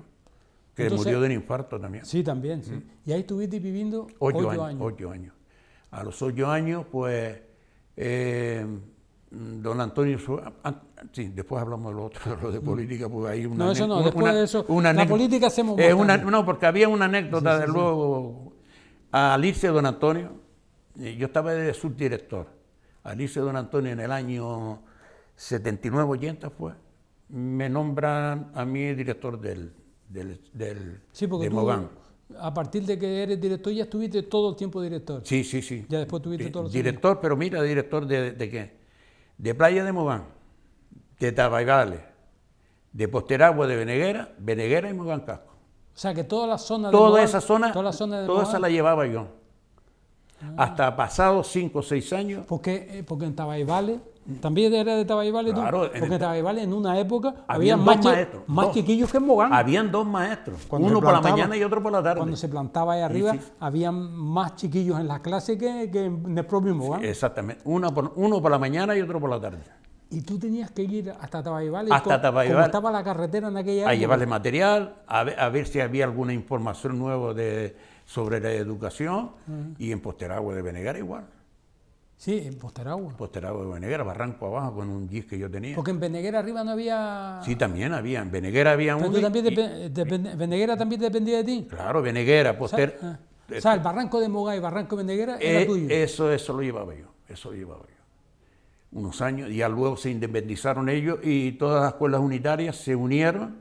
S2: que murió de un infarto también. Sí, también, sí.
S1: Y ahí estuviste viviendo ocho, años,
S2: años. A los ocho años, pues, eh, mm, don Antonio, ah, ah, sí, después hablamos de lo otro, de lo de política, porque hay una... No, no, después de eso, la política se eh, No, porque había una anécdota, de luego, Alicia don Antonio, eh, yo estaba de subdirector, Alicia don Antonio en el año 79-80 fue, me nombran a mí director del, del, del de Mogán.
S1: A partir de que eres director ya estuviste todo el tiempo director.
S2: Sí, sí, sí. Ya después tuviste todo el Director, pero mira, director de, de, qué? De Playa de Mogán, de Tabaigales, de Posteragua de veneguera veneguera y Mogán Casco. O sea que toda la zona toda de Mogán, esa zona, toda, la zona de toda esa la llevaba yo. Ah. Hasta pasados cinco o seis
S1: años. Porque, eh, porque en Tabaigales también era de Tabaibale Porque en en una época había más, maestros, más chiquillos
S2: que en Mogán. Habían dos maestros, uno por la mañana y
S1: otro por la tarde. Cuando se plantaba ahí arriba, había más chiquillos en las clases que, en el propio Mogán.
S2: exactamente, uno por, uno por la mañana y otro por la tarde.
S1: Y tú tenías que ir hasta Tabaibal, hasta como estaba la carretera en aquella época. A llevarle
S2: material, a ver, si había alguna información nueva de, sobre la educación. Y en Posteragua de Venegar igual. Sí, en Posteragua. Posteragua de Veneguera, Barranco abajo con un gis que yo tenía. Porque en Veneguera arriba no
S1: había.
S2: Sí, también había. En Veneguera había un... Tú también dependía de ti. Claro, Veneguera, Poster. Ah. Eh, o sea, el
S1: barranco de Mogá y barranco de Veneguera era eh, tuyo.
S2: Eso, eso lo llevaba yo. Eso lo llevaba yo. Unos años, ya luego se independizaron ellos y todas las escuelas unitarias se unieron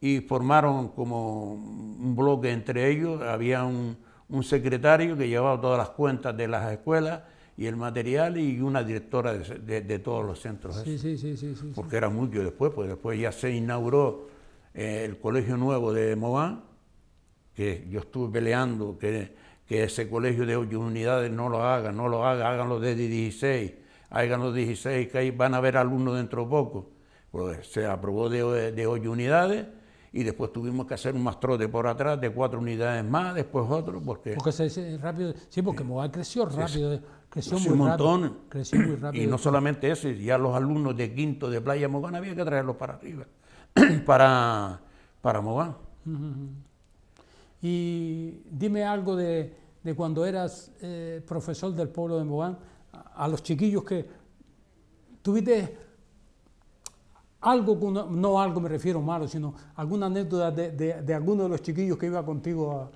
S2: y formaron como un bloque entre ellos. Había un secretario que llevaba todas las cuentas de las escuelas y el material y una directora de, todos los centros. Sí, sí, sí, sí, Porque era mucho después, pues después ya se inauguró eh, el colegio nuevo de MOVA, que yo estuve peleando que, que ese colegio de ocho unidades no lo haga no lo hagan, háganlo de 16, háganlo 16, que ahí van a haber alumnos dentro de poco. Pues se aprobó de, ocho unidades y después tuvimos que hacer un mastrote por atrás de cuatro unidades más, después otro, porque... Porque se, rápido, sí, porque
S1: MOVA creció rápido. Creció, muy rápido, Y no
S2: solamente eso, ya los alumnos de quinto de Playa Mogán había que traerlos para arriba, para, para Mogán.
S1: Y dime algo de, cuando eras eh, profesor del pueblo de Mogán, a, los chiquillos que tuviste algo, no algo me refiero malo, sino alguna anécdota de, de, de alguno de los chiquillos que iba contigo a,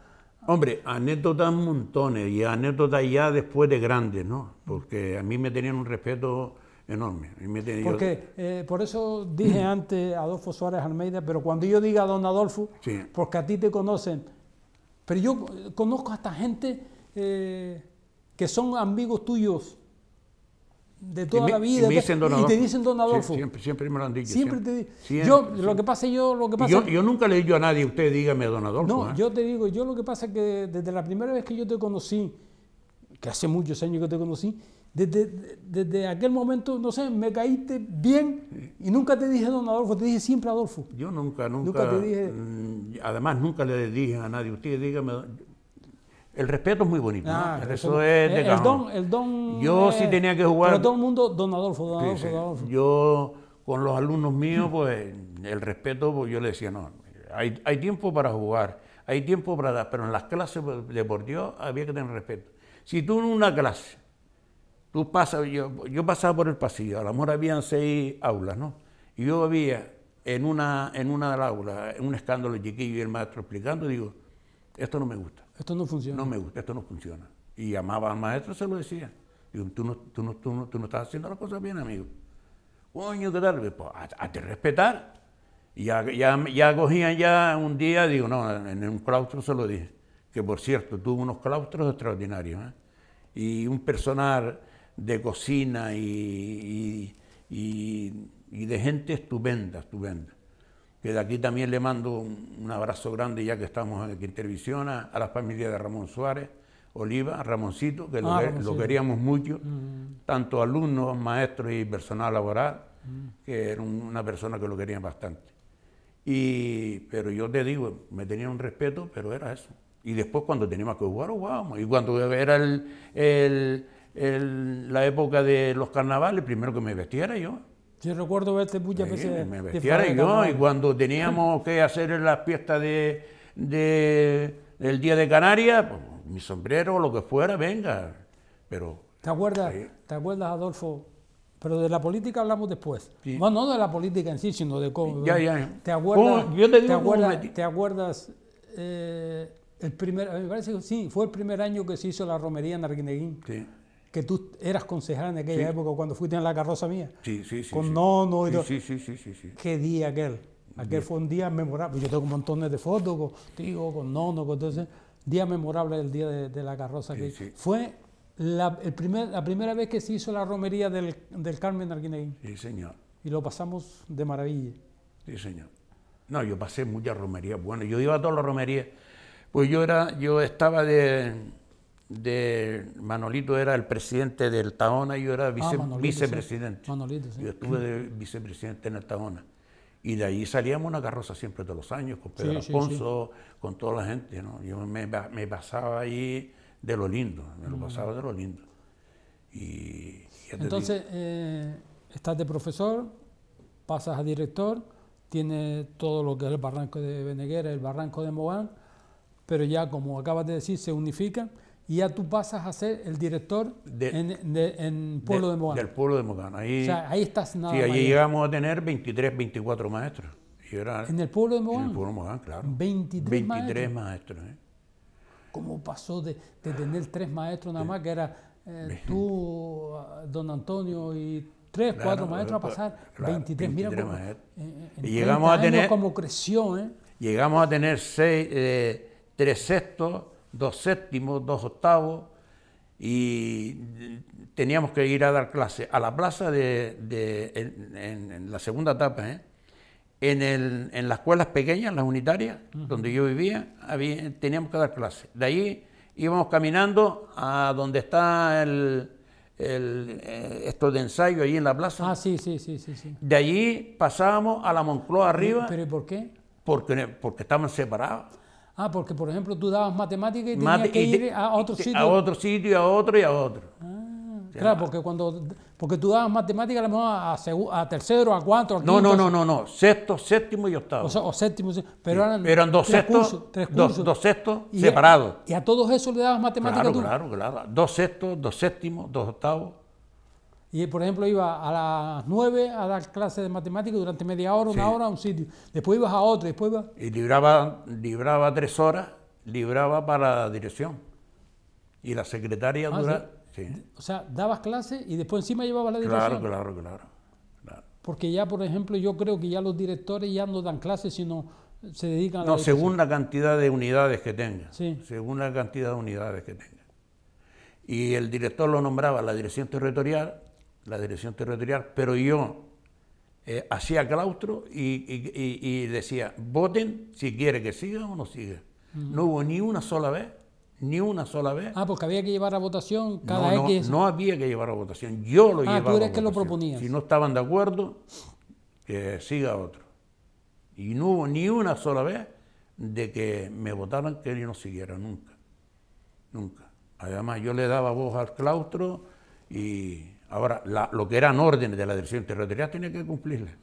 S2: Hombre, anécdotas montones y anécdotas ya después de grandes, ¿no? Porque a mí me tenían un respeto enorme. Me Porque
S1: eh, por eso dije antes Adolfo Suárez Almeida, pero cuando yo diga don Adolfo, porque a ti te conocen, pero yo eh, conozco a esta gente eh, que son amigos tuyos de toda la vida. Y, te dicen don Adolfo.
S2: siempre, me lo han dicho. Siempre, te digo Yo, lo
S1: que pasa yo, lo que pasa. Yo, yo,
S2: nunca le dicho a nadie, usted dígame don Adolfo. No, ¿eh?
S1: yo te digo, yo lo que pasa es que desde la primera vez que yo te conocí, que hace muchos años que te conocí, desde, desde aquel momento, no sé, me caíste bien y nunca te dije don Adolfo,
S2: te dije siempre Adolfo. Yo nunca, nunca. nunca te dije... Mm, además, nunca le dije a nadie, usted dígame. El respeto es muy bonito. ¿no? es el don, Yo eh, sí tenía que jugar. Pero todo el mundo, don Adolfo, don Adolfo, Yo con los alumnos míos, pues el respeto, pues yo le decía, no, hay, tiempo para jugar, hay tiempo para... dar, Pero en las clases deportivas había que tener respeto. Si tú en una clase, tú pasas, yo, pasaba por el pasillo, a lo mejor habían seis aulas, ¿no? Y yo había en una, en una de las aulas un escándalo chiquillo y el maestro explicando, digo, esto no me gusta esto no funciona. No me gusta, esto no funciona. Y llamaba al maestro se lo decía. Digo, tú no, tú no, estás haciendo las cosas bien, amigo. Coño, ¿qué tal? Pues, a, te respetar. Y ya, ya, ya cogían ya un día, digo, no, en un claustro se lo dije. Que por cierto, tuvo unos claustros extraordinarios. ¿eh? Y un personal de cocina y, y de gente estupenda, estupenda que de aquí también le mando un abrazo grande ya que estamos en Quintervisión, a, a la familia de Ramón Suárez, Oliva, Ramoncito, que lo, ah, queríamos mucho, mm. tanto alumnos, maestros y personal laboral, que era una persona que lo quería bastante. pero yo te digo, me tenía un respeto, pero era eso. Y después cuando teníamos que jugar, jugábamos. Y cuando era el, la época de los carnavales, primero que me vestiera yo. Yo recuerdo verte Me vestía y cuando teníamos que hacer las fiestas de, de, del Día de Canarias, pues, mi sombrero o lo que fuera, venga. Pero. ¿Te acuerdas,
S1: ¿te acuerdas Adolfo? Pero de la política hablamos después. No, de la política en sí, sino de cómo. ¿Te acuerdas? te, acuerdas? Eh, el primer, me parece que sí, fue el primer año que se hizo la romería en Arguineguín. Sí que tú eras concejal en aquella época cuando fuiste en la carroza mía.
S2: Sí, sí, sí. Con nono y todo. Sí, sí, sí, sí,
S1: Qué día aquel. Aquel fue un día memorable. Yo tengo montones de fotos contigo, con nono, con todo Día memorable el día de, la carroza. que Fue la, el la primera vez que se hizo la romería del, Carmen Arguineguín. Sí, señor. Y lo pasamos de maravilla.
S2: Sí, señor. No, yo pasé muchas romerías. Bueno, yo iba a todas las romerías. Pues yo, era, yo estaba de de Manolito era el presidente del Taona y yo era ah, vicepresidente. Yo estuve vicepresidente en el Taona. Y de ahí salíamos una carroza siempre todos los años, con Pedro Alfonso, con toda la gente. Yo me, me, pasaba ahí de lo lindo, me lo mm. pasaba de lo lindo. Y, Entonces,
S1: eh, estás de profesor, pasas a director, tienes todo lo que es el barranco de Beneguera, el barranco de Mogán, pero ya como acabas de decir, se unifica y ya tú pasas a ser el director en, Pueblo de, Del
S2: Pueblo de Mogán. Ahí, ahí estás Sí, allí llegamos a tener 23, 24 maestros. ¿En el Pueblo de Mogán? En el de claro. 23, 23 maestros. ¿eh?
S1: ¿Cómo pasó de, tener tres maestros nada más, que era eh, tú, ah, don Antonio y tres, cuatro maestros, a pasar 23? mira cómo, eh, eh, y llegamos a tener, cómo creció. ¿eh?
S2: Llegamos a tener seis, tres sextos dos séptimos, dos octavos, y teníamos que ir a dar clase a la plaza de, en, la segunda etapa, ¿eh? en, las escuelas pequeñas, las unitarias, donde yo vivía, teníamos que dar clase. De allí íbamos caminando a donde está el, el, eh, esto de ensayo, ahí en la plaza. Ah, sí, sí, sí, sí. sí. De allí pasábamos a la Moncloa arriba. ¿Pero por qué? Porque, porque estaban separados.
S1: Ah, porque por ejemplo tú dabas matemática y tenías que ir a otro sitio. A otro
S2: sitio, a otro y a otro. Ah, claro, porque
S1: cuando porque tú dabas matemática a a, tercero, a cuarto, a quinto. No, no, no, no,
S2: no, sexto, séptimo y octavo. O, sea, o
S1: séptimo, pero eran, dos sextos, dos, separados. Y a, todos esos le dabas matemáticas claro,
S2: Claro, claro, dos sextos, dos séptimos, dos octavos
S1: y, por ejemplo, iba a las 9 a dar clases de matemáticas durante media hora, una hora a un sitio. Después ibas a otro, después ibas...
S2: Y libraba, libraba tres horas, libraba para la dirección. Y la secretaria ah,
S1: O sea, dabas clases y después encima llevabas la dirección. Claro, claro, claro, Porque ya, por ejemplo, yo creo que ya los directores ya no dan clases, sino se dedican a la No, según
S2: la cantidad de unidades que tenga. Según la cantidad de unidades que tenga. Y el director lo nombraba la dirección territorial la dirección territorial, pero yo eh, hacía claustro y, decía, voten si quiere que siga o no siga. No hubo ni una sola vez, ni una sola vez. Ah, porque había que llevar a votación cada no, no, No había que llevar a votación, yo lo llevaba. Ah, tú eres que lo proponías. Si no estaban de acuerdo, que siga otro. Y no hubo ni una sola vez de que me votaran que yo no siguiera, nunca. Nunca. Además, yo le daba voz al claustro y Ahora, lo que eran órdenes de la Dirección Territorial tenía que cumplirlas.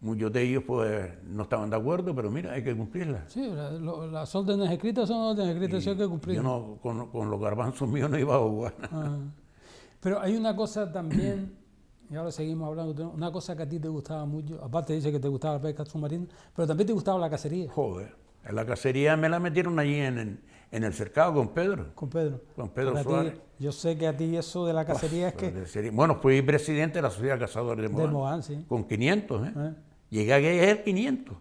S2: Muchos de ellos pues no estaban de acuerdo, pero mira, hay que cumplirlas.
S1: Sí, las órdenes escritas son
S2: órdenes escritas, sí hay que cumplirlas. Yo no, con, los garbanzos míos no iba a jugar.
S1: Ah. Pero hay una cosa también, y ahora seguimos hablando, una cosa que a ti te gustaba mucho, aparte dice que te gustaba la pesca submarina, pero también te gustaba la cacería. Joder,
S2: en la cacería me la metieron allí en en el cercado con Pedro. Con Pedro. Con Pedro Suárez.
S1: yo sé que a ti eso de la cacería es
S2: que... bueno, fui presidente de la Sociedad de Cazadores de Moán. De sí. Con 500, ¿eh? ¿eh? Llegué a ser 500.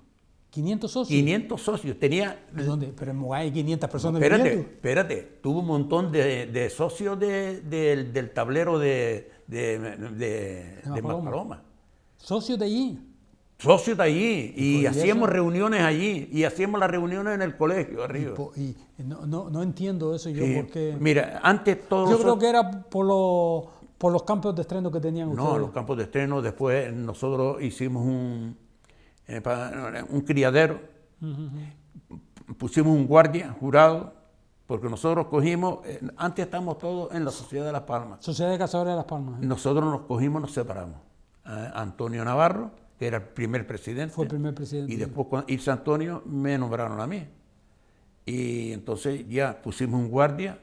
S2: 500 socios. 500 socios. Tenía. ¿De dónde? Pero en hay 500
S1: personas espérate,
S2: Espérate, tuvo un montón de, socios del tablero de, de, de, Socios de allí socios de allí y, hacíamos reuniones allí y hacíamos las reuniones en el colegio arriba. Y,
S1: no, entiendo eso yo porque... Mira, antes todo... Yo creo que era por los, por los campos de estreno que tenían ustedes. No, los
S2: campos de estreno, después nosotros hicimos un, eh, un criadero, pusimos un guardia jurado, porque nosotros cogimos, eh, antes estamos todos en la Sociedad de Las Palmas. Sociedad de Cazadores de Las Palmas. ¿eh? Nosotros nos cogimos, nos separamos. Antonio Navarro que era el primer presidente. Fue el primer presidente. Y después con Irse Antonio me nombraron a mí. Y entonces ya pusimos un guardia,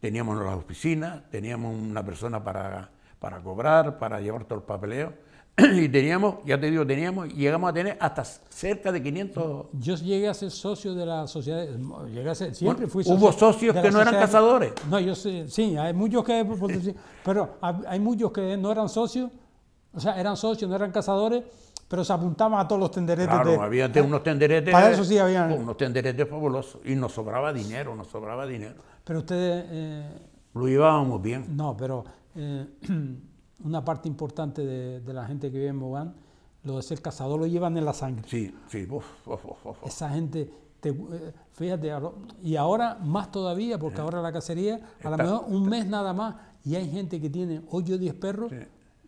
S2: teníamos las oficinas, teníamos una persona para, para cobrar, para llevar todo el papeleo. y teníamos, ya te digo, teníamos, llegamos a tener hasta cerca de 500... Yo llegué a ser socio de la sociedad, llegué a ser, siempre fui socio Hubo socios que no eran cazadores.
S1: No, yo sí, sí hay muchos que... pero hay muchos que no eran socios o sea, eran socios, no eran cazadores, pero se apuntaban a todos los tenderetes. Claro, había unos tenderetes. Para eso sí habían.
S2: Unos tenderetes fabulosos. Y nos sobraba dinero, nos sobraba dinero.
S1: Pero ustedes. Eh,
S2: lo llevábamos bien.
S1: No, pero eh, una parte importante de, la gente que vive en Mogán, lo de ser cazador, lo llevan en la sangre. Sí, sí. Esa gente. Eh, fíjate, y ahora más todavía, porque ahora la cacería, a lo mejor un mes nada más, y hay gente que tiene 8 o 10 perros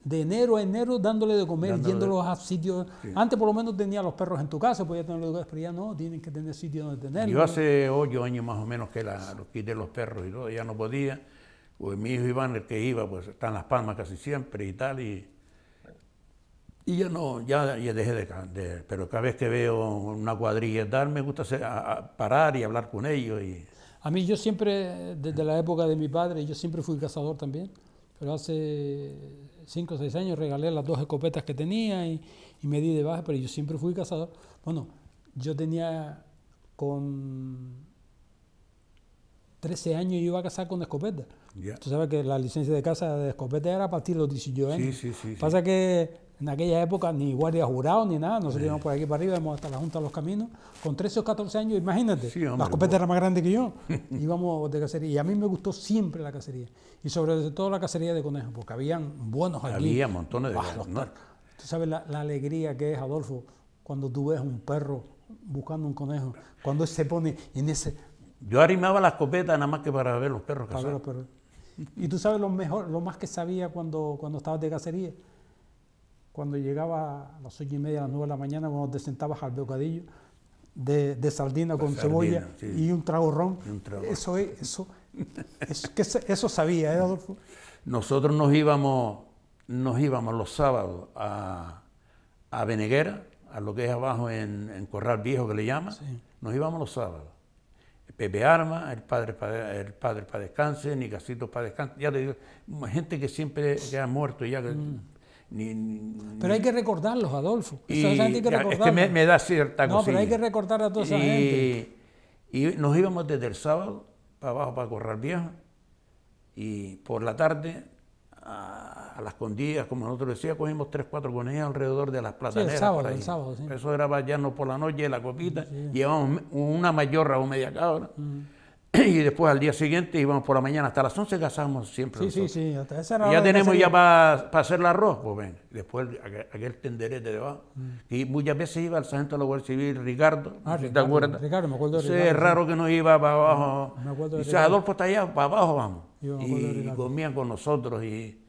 S1: de enero a enero dándole de comer, yéndolos a sitios. Antes por lo menos tenía los perros en tu casa, podía tenerlos pero ya no, tienen que tener sitio donde tenerlos. Yo
S2: hace ocho años más o menos que la, los quité los perros y todo, ya no podía. Pues mi hijo Iván, el que iba, pues está en Las Palmas casi siempre y tal, y, y ya no, ya, ya dejé de, Pero cada vez que veo una cuadrilla tal, me gusta parar y hablar con ellos. Y...
S1: A mí yo siempre, desde la época de mi padre, yo siempre fui cazador también, pero hace 5 o 6 años regalé las dos escopetas que tenía y, me di de baja, pero yo siempre fui cazador. Bueno, yo tenía con 13 años y iba a cazar con escopeta. Tú sabes que la licencia de caza de escopeta era a partir de los 18 años. Pasa que en aquella época ni guardia jurado ni nada, nosotros íbamos por aquí para arriba, íbamos hasta la Junta de los Caminos, con 13 o 14 años, imagínate, sí, la escopeta era más grande que yo, íbamos de cacería, y a mí me gustó siempre la cacería, y sobre todo la cacería de conejos,
S2: porque habían buenos aquí. Había montones de conejos.
S1: Tú sabes la, alegría que es, Adolfo, cuando tú ves un perro buscando un conejo, cuando se pone en ese...
S2: Yo arrimaba la escopeta nada más que para ver los perros perros.
S1: Y tú sabes lo mejor, lo más que sabía cuando, cuando estabas de cacería, cuando llegaba a las ocho y media, a las nueve de la mañana, cuando te sentabas al bocadillo de, sardina con cebolla y un trago ron. Eso eso, eso sabía, ¿eh, Adolfo?
S2: Nosotros nos íbamos, nos íbamos los sábados a, a Beneguera, a lo que es abajo en, Corral Viejo que le llaman, nos íbamos los sábados. Pepe Arma, el padre para el padre para descanse, Nicasito para descanse, ya te digo, gente que siempre ha muerto ya que, mm pero hay
S1: que recordarlos, Adolfo. Es que me, da cierta No, pero hay que recordar a toda esa gente.
S2: Y nos íbamos desde el sábado para abajo para correr Viejo y por la tarde a, las condillas, como nosotros decíamos, cogimos tres, cuatro conejas alrededor de las plataneras. Sí, el sábado, el sábado, sí. Eso era para por la noche, la copita, llevamos una mayorra o media cabra. y después al día siguiente íbamos por la mañana, hasta las 11 cazamos siempre. Sí, sí, sí, hasta esa ya tenemos ya para hacer el arroz, pues ven, después aquel, tenderete debajo. Y mm. muchas veces iba el sargento de la Guardia Civil, Ricardo, ah, ¿te acuerdas? Ricardo, me acuerdo de Ricardo. Sí, es raro que no iba para mm, abajo. Me acuerdo de Dice, Adolfo está allá, para abajo vamos. y, comían con nosotros y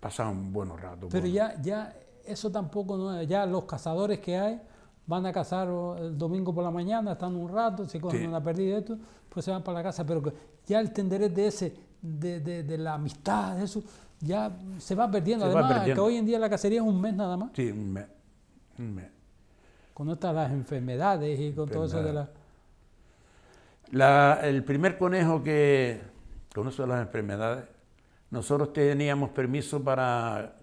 S2: pasaban buenos ratos. Pero pues.
S1: ya, ya, eso tampoco, no, ya los cazadores que hay van a cazar el domingo por la mañana, están un rato, se cogen a una pérdida de esto, pues se van para la casa, pero ya el tenderés de ese, de, de, de, la amistad, de eso, ya se va perdiendo. Además, que hoy en día la cacería es un mes nada más. Sí, un mes. Un mes. Con estas las enfermedades y con todo eso de la...
S2: la... El primer conejo que, con eso de las enfermedades, nosotros teníamos permiso para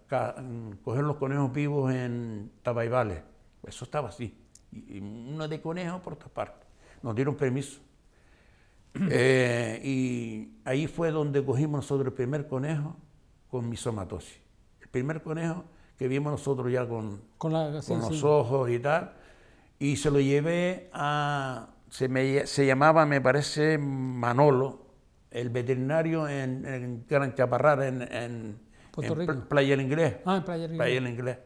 S2: coger los conejos vivos en Tabaibales eso estaba así. Y uno de conejo por todas partes. Nos dieron permiso. Eh, y ahí fue donde cogimos nosotros el primer conejo con misomatosis. El primer conejo que vimos nosotros ya con, los ojos y tal. Y se lo llevé a, se, se llamaba, me parece, Manolo, el veterinario en, Gran Chaparral, en, Playa del Inglés. Ah, en Playa del Playa del Inglés.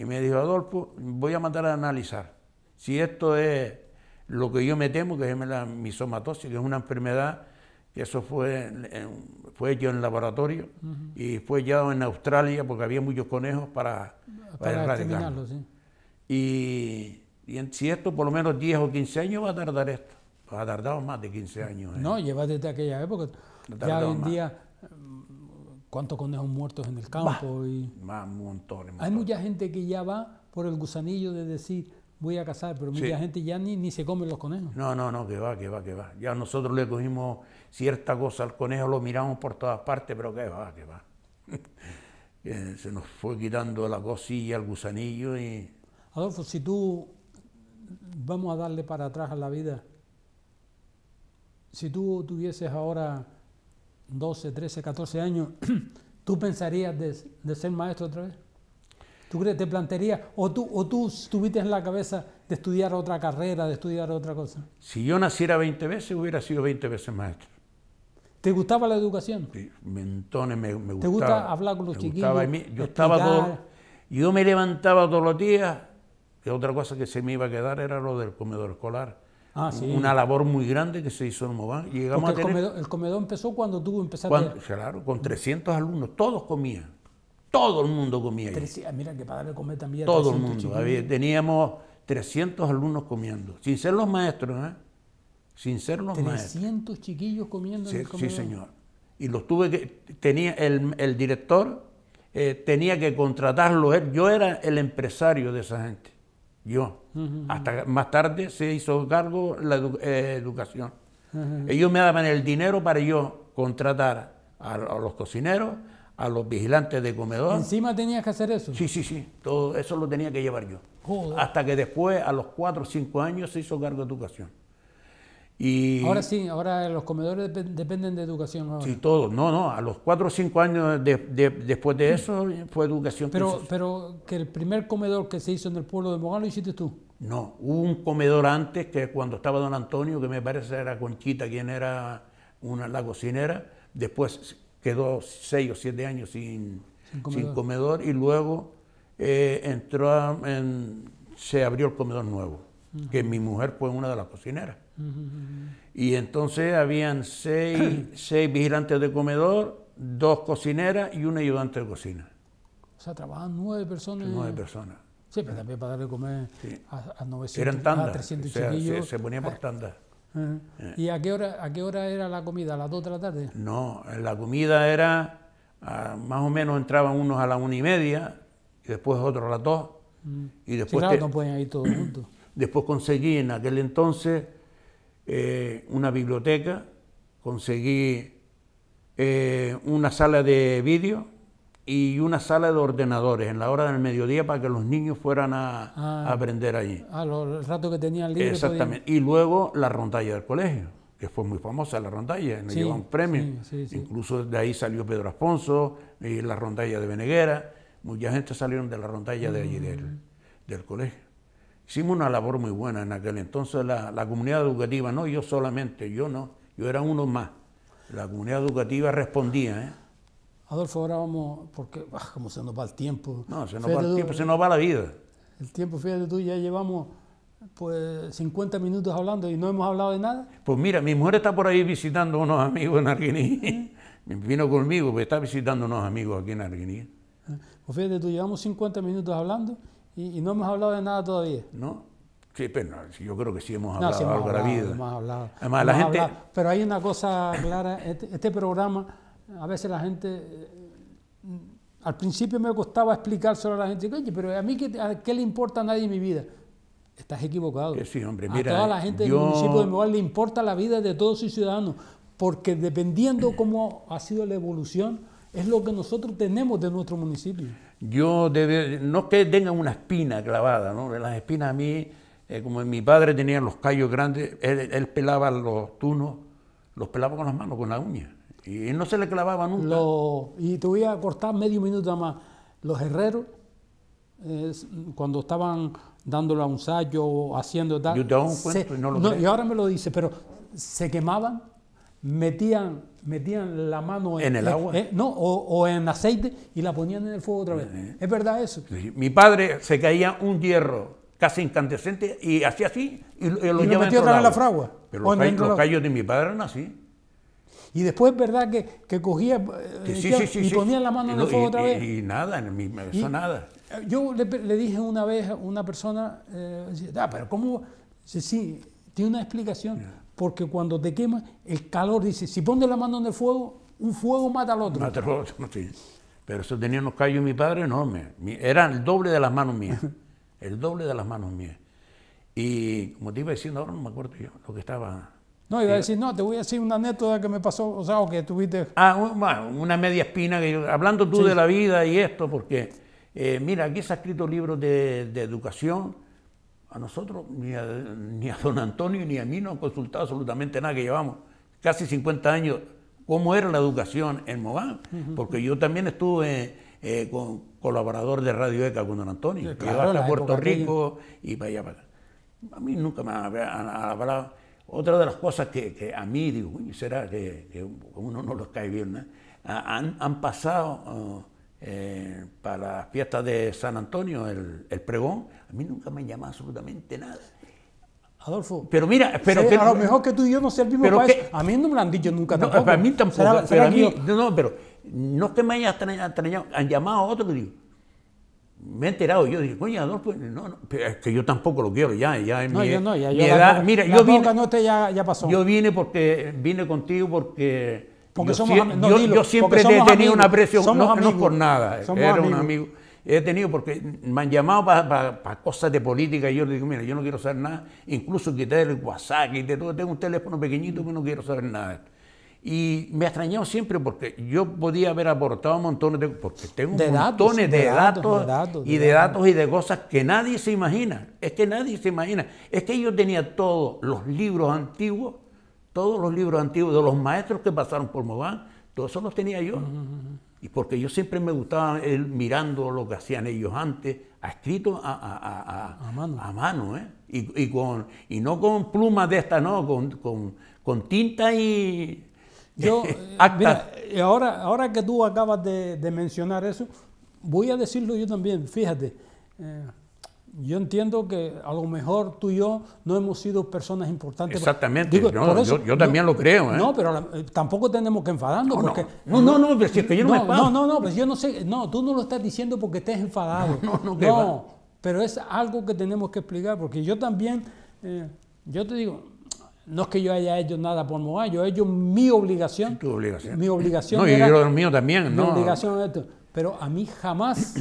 S2: Y me dijo, Adolfo, voy a mandar a analizar si esto es lo que yo me temo, que es la misomatosis, que es una enfermedad que eso fue, eh, fue hecho en laboratorio y fue ya en Australia porque había muchos conejos para, para, Y, y si esto por lo menos 10 o 15 años va a tardar esto. va ha tardado más de 15 años.
S1: No, eh. lleva desde aquella época. Ya hoy en día ¿Cuántos conejos muertos en el
S2: campo? y... Más, Hay
S1: mucha gente que ya va por el gusanillo de decir, voy a cazar, pero mucha gente
S2: ya ni, ni se come los conejos. No, no, no, que va, que va, que va. Ya nosotros le cogimos cierta cosa al conejo, lo miramos por todas partes, pero que va, que va. se nos fue quitando la cosilla, el gusanillo y... Adolfo, si tú
S1: vamos a darle para atrás a la vida, si tú tuvieses ahora 12, 13, 14 años, ¿tú pensarías de, ser maestro otra vez? ¿Tú crees, te plantearías, o tú, o tú tuviste en la cabeza de estudiar otra carrera, de estudiar otra cosa?
S2: Si yo naciera 20 veces, hubiera sido 20 veces maestro. ¿Te gustaba la educación? Sí, mentones, me, gustaba. ¿Te gusta hablar con los me chiquillos? Gustaba, yo, estaba todo, yo me levantaba todos los días, y otra cosa que se me iba a quedar era lo del comedor escolar Ah, una labor muy grande que se hizo en Mobán. Llegamos el,
S1: comedor, empezó cuando tuvo empezaste. empezar
S2: claro, con 300 alumnos, todos comían. Todo el mundo comía.
S1: Ah, mira que para darle comer también. Todo el mundo.
S2: teníamos 300 alumnos comiendo, sin ser los maestros, ¿eh? Sin ser los 300 maestros.
S1: 300 chiquillos comiendo. Sí, en el comedor. señor.
S2: Y los tuve que. Tenía el, director eh, tenía que contratarlos. Yo era el empresario de esa gente. Yo. Hasta más tarde se hizo cargo la eh, educación. Ellos me daban el dinero para yo contratar a, los cocineros, a los vigilantes de comedor. ¿Encima tenías que hacer eso? Sí, sí, sí. Todo eso lo tenía que llevar yo. Hasta que después, a los cuatro o 5 años, se hizo cargo de educación ahora
S1: sí, ahora los comedores dependen de educación. Sí,
S2: todo. No, no, a los cuatro o cinco años después de eso fue educación. Pero, que
S1: pero que el primer comedor que se hizo en el pueblo de Mogán lo hiciste tú.
S2: No, hubo un comedor antes que cuando estaba don Antonio, que me parece era Conchita quien era una, la cocinera, después quedó seis o siete años sin, comedor. y luego eh, entró se abrió el comedor nuevo, que mi mujer fue una de las cocineras. Y entonces habían seis, vigilantes de comedor, dos cocineras y un ayudante de cocina.
S1: O sea, trabajaban nueve personas. Nueve personas. Sí, pero también para darle comer a, a, 900, Eran tandas, a Se, ponía por eh,
S2: tandas. Eh. Eh.
S1: ¿Y a qué, hora, a qué hora era la comida? ¿A las dos de la tarde?
S2: No, la comida era, ah, más o menos entraban unos a las una y media, y después otros a las dos. Mm. Y después sí, claro, no pueden ir todos juntos. Después conseguí en aquel entonces eh, una biblioteca, conseguí eh, una sala de vídeo y una sala de ordenadores en la hora del mediodía para que los niños fueran a, ah. aprender allí.
S1: Ah, los ratos que tenía libre. Exactamente.
S2: Y luego la rondalla del colegio, que fue muy famosa la rondalla, nos llevó un premio, Incluso de ahí salió Pedro Asponso y eh, la rondalla de Beneguera. Mucha gente salieron de la rondalla de allí del mm. colegio. Hicimos una labor muy buena en aquel entonces, la, la comunidad educativa, no yo solamente, yo no, yo era uno más. La comunidad educativa respondía. ¿eh?
S1: Adolfo, ahora vamos, porque ah, como se nos va el tiempo.
S2: No, se nos va el tiempo, se nos va la vida.
S1: El tiempo, fíjate tú, ya llevamos pues 50 minutos hablando y no hemos hablado de nada.
S2: Pues mira, mi mujer está por ahí visitando a unos amigos en Arguiní. ¿Eh? Vino conmigo, pues está visitando a unos amigos aquí en Arguiní. ¿Eh?
S1: Pues fíjate tú, llevamos 50 minutos hablando y, no hemos hablado de nada todavía. No,
S2: sí, pero yo creo que sí hemos hablado no, vida. gente...
S1: Pero hay una cosa clara, este, este programa, a veces la gente... Eh, al principio me costaba explicar solo a la gente, oye, pero a mí qué, le importa a nadie mi vida. Estás equivocado.
S2: Eh, sí, hombre, mira, a toda la gente del municipio de
S1: Moab le importa la vida de todos sus ciudadanos, porque dependiendo cómo ha sido la evolución, es lo que nosotros tenemos de
S2: nuestro municipio yo debe, no que tengan una espina clavada, ¿no? Las espinas a mí, eh, como mi padre tenía los callos grandes, él, pelaba los tunos, los pelaba con las manos, con la uña, y, no se le clavaba nunca. y te voy a cortar medio
S1: minuto más. Los herreros, cuando estaban dándole a un sayo, haciendo tal... no no, Y ahora me lo dice, pero se quemaban, metían metían la mano en, el agua. Eh, no, o, en aceite y la ponían en el fuego otra vez. Eh, eh. ¿Es verdad eso?
S2: Mi padre se caía un hierro casi incandescente y hacía así y, lo, llevaba otra la fragua. Pero los, callos, de mi padre eran así.
S1: Y después, ¿verdad? Que, cogía y ponía la mano en el fuego otra vez.
S2: Y, nada, eso nada.
S1: Yo le, dije una vez a una persona, ah, pero ¿cómo? Sí, tiene una explicación porque cuando te quema, el calor dice, si pones la mano en el fuego, un fuego mata al otro. Mata al otro,
S2: sí. Pero eso tenía unos callos mi padre enormes. Eran el doble de las manos mías. El doble de las manos mías. Y como te iba diciendo, ahora no me acuerdo yo lo que estaba.
S1: No, iba a decir, no, te voy a decir una anécdota que me pasó, o sea, o que tuviste.
S2: Ah, bueno, una media espina, que hablando tú de la vida y esto, porque, eh, mira, aquí se ha escrito libros de, de educación, a nosotros, ni a, don Antonio ni a mí no han consultado absolutamente nada que llevamos casi 50 años cómo era la educación en Mogán, porque yo también estuve eh, con, colaborador de Radio ECA con don Antonio, que iba hasta Puerto Rico y para allá para acá. A mí nunca me han hablado. Otra de las cosas que, a mí, digo, será que, uno no los cae bien, han, han, pasado oh, eh, para las fiestas de San Antonio, el, el, pregón, a mí nunca me han llamado absolutamente nada. Adolfo, pero mira, pero a lo mejor que tú y yo no servimos el mismo país. A mí no me lo han dicho nunca tampoco. a mí tampoco. pero a mí, no, pero no es que me hayan extrañado, han llamado a otro que digo, me he enterado yo dije coño Adolfo no, no es que yo tampoco lo quiero ya ya no, yo no, ya, yo la, mira yo ya, ya pasó. yo vine porque vine contigo porque porque yo, somos, yo, siempre he tenido una presión, no, por nada, era un amigo. He tenido, porque me han llamado para cosas de política y yo le digo, mira, yo no quiero saber nada, incluso quité el WhatsApp, de todo, tengo un teléfono pequeñito que no quiero saber nada. Y me ha extrañado siempre porque yo podía haber aportado montones de porque tengo de montones de, datos, datos, y de datos y de cosas que nadie se imagina. Es que nadie se imagina. Es que yo tenía todos los libros antiguos todos los libros antiguos de los maestros que pasaron por Mogán, todos esos los tenía yo. Y porque yo siempre me gustaba él mirando lo que hacían ellos antes, a escrito a, a, mano, a mano ¿eh? y, con, y no con plumas de esta no, con, con, tinta y... Yo, eh, mira, ahora, ahora que tú acabas de, mencionar eso,
S1: voy a decirlo yo también, fíjate. Eh, yo entiendo que a lo mejor tú y yo no hemos sido personas importantes. Exactamente, yo, también lo creo. ¿eh? No, pero eh, tampoco tenemos que enfadarnos. No, no, no, no,
S2: pero si es que yo no, me enfado. No, no,
S1: no, pues yo no sé, no, tú no lo estás diciendo porque estés enfadado. No, no, no, pero es algo que tenemos que explicar, porque yo también, eh, yo te digo, no es que yo haya hecho nada por Moa, yo he hecho mi obligación. Tu obligación. Mi obligación. No, y yo lo mío también, ¿no? Mi obligación es esto. Pero a mí jamás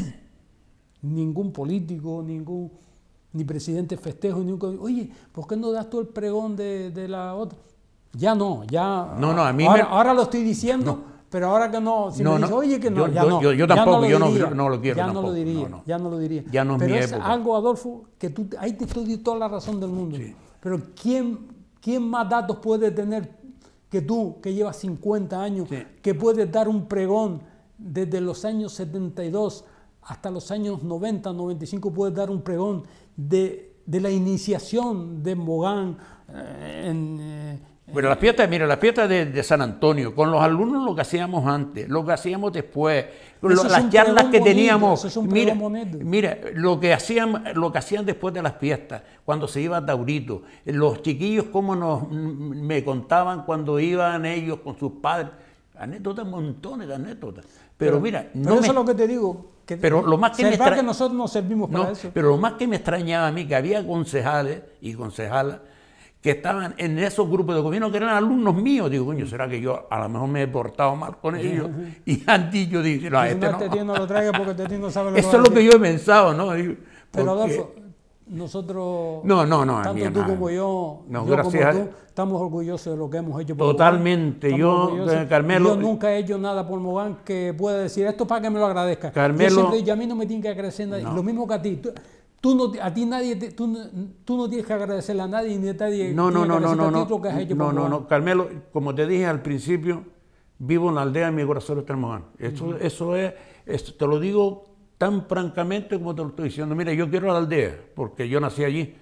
S1: ningún político, ningún ni presidente festejo, ni oye, ¿por qué no das tú el pregón de, la otra? Ya no, ya. No, no, a mí ahora, ahora lo estoy diciendo, pero ahora que no, oye, que no, ya no. tampoco, ya no yo no, lo quiero. Ya no lo diría, ya no lo diría. pero es algo, Adolfo, que tú, ahí te estoy toda la razón del mundo. Pero ¿quién, ¿quién más datos puede tener que tú, que llevas 50 años, que puedes dar un pregón desde los años 72 hasta los años 90, 95 puedes dar un pregón de, la iniciación de Mogán eh, en...
S2: Bueno, eh, las fiestas, mira, las fiestas de, San Antonio, con los alumnos lo que hacíamos antes, lo que hacíamos después, las charlas que teníamos. mira, lo que hacían, lo que hacían después de las fiestas, cuando se iba a Taurito, los chiquillos cómo nos mm, me contaban cuando iban ellos con sus padres. Anécdotas, montones de anécdotas. Pero, mira, no. es lo
S1: que te digo,
S2: pero lo más que me nosotros servimos Pero lo más que me extrañaba a mí que había concejales y concejalas que estaban en esos grupos de gobierno que eran alumnos míos. Digo, coño, ¿será que yo a lo mejor me he portado mal con ellos? Y han dicho, este este no, lo traiga porque
S1: este sabe lo Eso es lo que yo he
S2: pensado, ¿no? pero Adolfo,
S1: nosotros, no, tanto tú como yo, estamos orgullosos de lo que hemos hecho Totalmente, yo, Carmelo. Yo nunca he hecho nada por Mogán que pueda decir esto para que me lo agradezca. Carmelo. Yo a mí no me tiene que agradecer nadie. Lo mismo que a ti. Tú, no, a ti nadie, tú, no tienes que agradecerle a nadie ni a nadie. No, no, no, no, no, no, no,
S2: Carmelo, como te dije al principio, vivo en la aldea y mi corazón está en Mogán. Eso, es, te lo digo tan francamente como te lo estoy diciendo, mira, yo quiero la aldea, porque yo nací allí,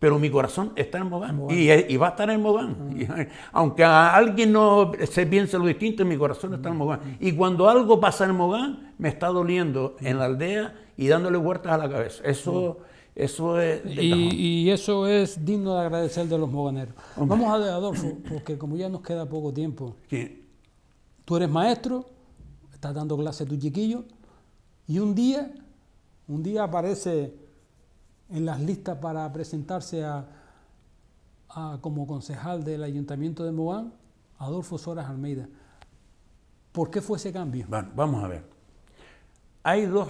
S2: pero mi corazón está en Mogán, Y, va a estar en Mogán. Ah. aunque a alguien no se piense lo distinto, mi corazón está en mm. Mogán. Y cuando algo pasa en Mogán, me está doliendo mm. en la aldea y dándole vueltas a la cabeza. Eso... Mm. Eso es y,
S1: eso es digno de agradecer de los moganeros. Vamos a Adolfo, porque como ya nos queda poco tiempo. Tú eres maestro, estás dando clase a tu chiquillo. Y un día, un día aparece en las listas para presentarse a, como concejal del Ayuntamiento de moán Adolfo
S2: Soras Almeida. ¿Por qué fue ese cambio? Bueno, vamos a ver. Hay dos,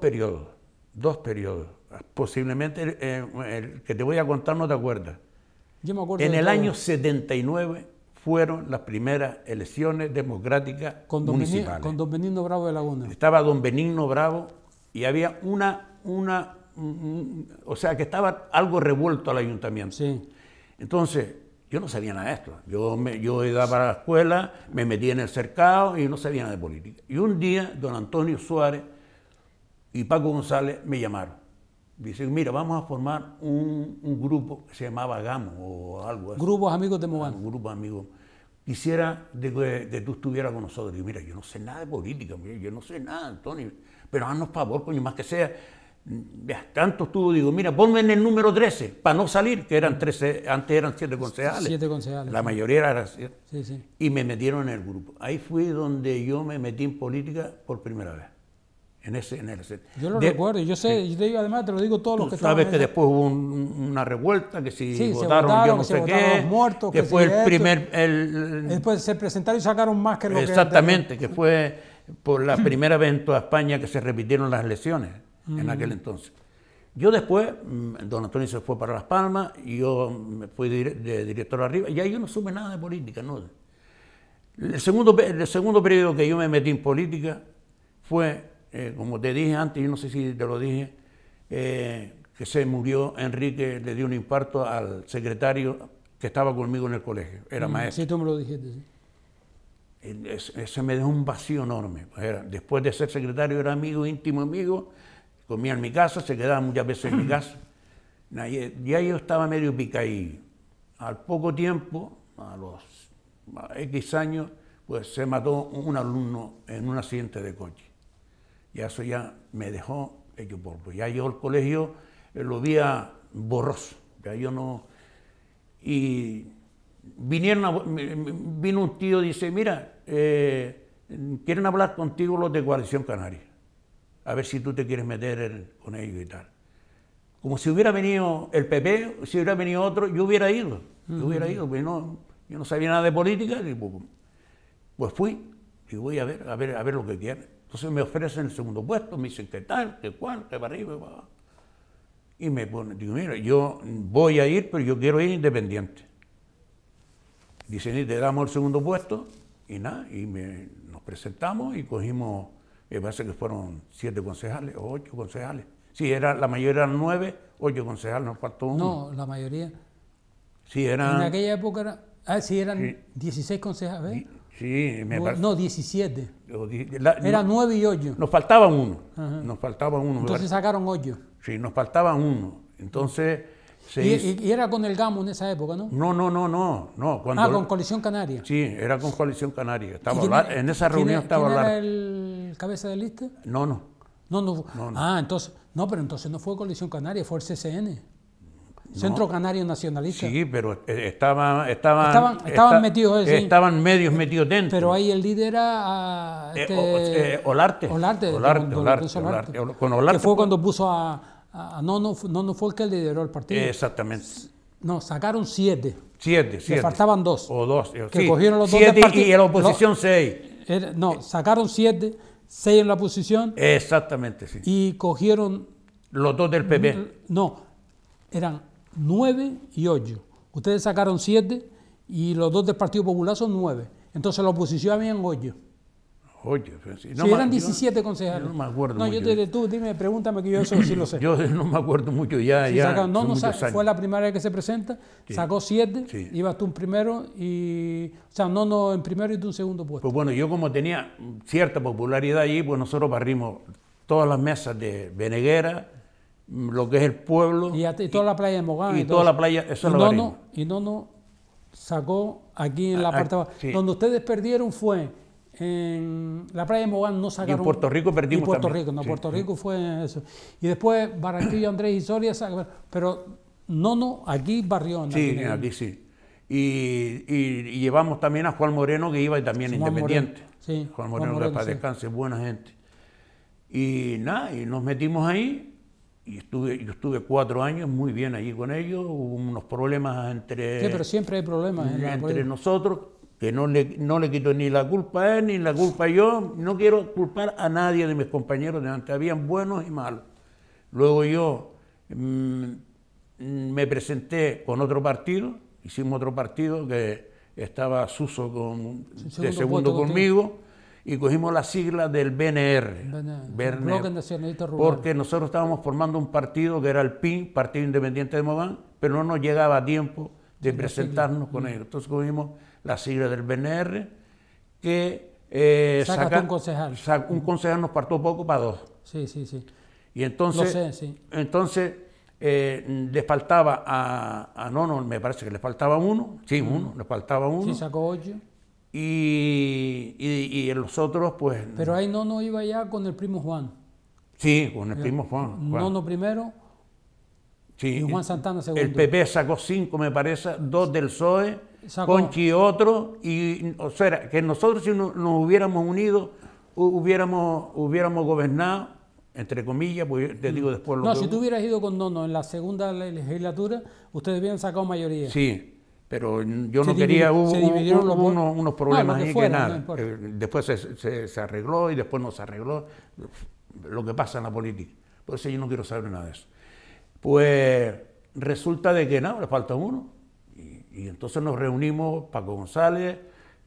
S2: periodos, dos periodos. Posiblemente eh, el, que te voy a contar no te acuerdas.
S1: Yo me acuerdo. En el año
S2: 79 fueron las primeras elecciones democráticas con municipales. con don Benigno Bravo de Laguna. Estaba don Benigno Bravo y había una, una, o sea, que estaba algo revuelto al ayuntamiento. Sí. Entonces, yo no sabía nada de esto. Yo, yo iba para la escuela, me metía en el cercado y no sabía nada de política. Y un día, don Antonio Suárez y Paco González me llamaron. Dicen, mira, vamos a formar un, grupo que se llamaba GAMO o algo así. Grupos Amigos de un Grupo Amigos quisiera de que, tú estuvieras con nosotros. Y mira, yo no sé nada de política, yo no sé nada, Antonio, pero haznos favor, coño, más que sea. Mm, tanto estuvo, digo, mira, ponme en el número 13, para no salir, que eran 13, antes eran siete concejales. 7 concejales. La mayoría era sí, Y me metieron en el grupo. Ahí fui donde yo me metí en política por primera vez en ese... En Yo lo de, recuerdo, yo sé, yo digo, además te lo digo todos los que sabes que después hubo una revuelta, que si votaron, yo no sé qué, muertos, que, fue el primer... El, después se presentaron y sacaron más que lo exactamente, que... Exactamente, que fue por la primera vez en toda España que se repitieron las elecciones en mm. aquel entonces. Yo después, mm, don Antonio se fue para Las Palmas, yo me fui de director arriba, y ahí yo no supe nada de política, ¿no? El segundo, el segundo periodo que yo me metí en política fue eh, como te dije antes, yo no sé si te lo dije, eh, que se murió Enrique, le dio un infarto al secretario que estaba conmigo en el colegio, era mm, maestro.
S1: Sí, tú me lo dijiste, sí.
S2: Ese me dejó un vacío enorme. Pues después de ser secretario era amigo, íntimo amigo, comía en mi casa, se quedaba muchas veces en mi casa. Ya yo estaba medio picaí. Al poco tiempo, a los X años, pues se mató un alumno en un accidente de coche. Ya eso ya me dejó hecho polvo. Ya yo el colegio eh, lo vi borroso. Ya yo no... Y vinieron vino un tío y dice, mira, eh, quieren hablar contigo los de Coalición Canaria, a ver si tú te quieres meter con ellos y tal. Como si hubiera venido el PP, si hubiera venido otro, yo hubiera ido, yo hubiera ido, pues no, yo no sabía nada de política, pues, pues, fui, y voy a ver, a ver, a ver lo que quieren. Entonces me ofrecen el segundo puesto, me dicen qué tal, qué cuál, qué para arriba, para abajo. Y me ponen, digo, mira, yo voy a ir, pero yo quiero ir independiente. Dicen, y te damos el segundo puesto, y nada, y nos presentamos y cogimos, me parece que fueron siete concejales o ocho concejales. si era, la mayoría eran nueve, ocho concejales, nos faltó uno. No, la mayoría. Sí, eran. En aquella época era, ah, sí, eran 16 concejales. Sí, No,
S1: 17. Era 9
S2: y 8. Nos faltaba uno. Nos faltaba uno. Entonces sacaron 8. Sí, nos faltaba uno. Entonces. y,
S1: era con el Gamo en esa época, ¿no?
S2: No, no, no, no. Cuando... ah, con Coalición Canaria. Sí, era con Coalición Canaria. en esa reunión estaba era
S1: el cabeza de lista? No, no. No, no. no, no. Ah, entonces. No, pero entonces no fue Coalición Canaria, fue el CCN. Centro
S2: Canario Nacionalista. Sí, pero eh, estaban, estaban, estaban, metidos eh, Estaban medios eh, metidos dentro. Pero ahí el líder era ah, este, Olarte. Olarte, Olarte, con, Olarte, Que fue cuando puso a, no,
S1: no, no, fue el que lideró el partido.
S2: Exactamente.
S1: No, sacaron siete. Siete, siete. Le faltaban dos. O dos. Que cogieron los dos y en la oposición seis. no, sacaron siete, seis en la oposición. Exactamente, sí. Y cogieron...
S2: Los dos del PP.
S1: No, eran 9 y 8. Ustedes sacaron 7 y los dos del Partido Popular son 9. Entonces la oposición había en 8.
S2: Oye, si no eran 17 concejales. Yo no me acuerdo. No, yo te,
S1: tú dime, pregúntame que yo eso sí lo sé. yo no me acuerdo mucho ya. ya no, no fue la primera vez que se presenta, sacó
S2: 7,
S1: ibas tú en primero y. O sea, no, no, en
S2: primero y tú en segundo puesto. Pues bueno, yo como tenía cierta popularidad allí, pues nosotros barrimos todas las mesas de Beneguera, lo que es el pueblo. Y, toda la playa de Mogán. Y, toda la playa, eso es lo no,
S1: Y no sacó aquí en ah, la ah, parte Donde ustedes perdieron fue en la playa de Mogán, no sacaron. en Puerto Rico perdimos. en Puerto Rico, no, Puerto Rico fue eso. Y después Barranquilla, Andrés y Soria, pero no,
S2: no, aquí barrión Sí, sí. Y, y, llevamos también a Juan Moreno, que iba y también independiente. Juan Moreno, para descanse, buena gente. Y nada, y nos metimos ahí y estuve, yo estuve cuatro años muy bien allí con ellos, hubo unos problemas entre... entre nosotros, que no le, no le quito ni la culpa a él, ni la culpa a yo, no quiero culpar a nadie de mis compañeros de antes, habían buenos y malos. Luego yo mm, mm, me presenté con otro partido, hicimos otro partido que estaba Suso con, de segundo conmigo y cogimos la sigla del BNR. Porque nosotros estábamos formando un partido que era el PIN, Partido Independiente de Mogán, pero no nos llegaba a tiempo de presentarnos con mm. ellos. Entonces cogimos la sigla del BNR, que... sacó eh, saca, un concejal. un concejal nos partió poco para dos. Sí, sí, sí. Y entonces, entonces eh, le faltaba a, no, no, me parece que le faltaba uno, sí, mm. uno, le faltaba uno. Sí, sacó ocho y, y, los otros pues... Pero
S1: ahí Nono iba ya con el primo Juan.
S2: Sí, con el primo Juan. Eh, Nono primero sí, y Juan Santana segundo. El PP sacó cinco, me parece, dos del PSOE, Conchi otro, y o sea, que nosotros si nos hubiéramos unido, hubiéramos, hubiéramos gobernado, entre comillas, pues te digo mm. después lo No, si tú
S1: hubieras ido con Nono en la segunda legislatura, ustedes hubieran sacado mayoría.
S2: Sí, pero yo no quería, hubo, unos problemas ahí que nada. Eh, después se, arregló y después no se arregló, lo que pasa en la política. Por eso yo no quiero saber nada de eso. Pues resulta de que nada le falta uno. Y, entonces nos reunimos, Paco González,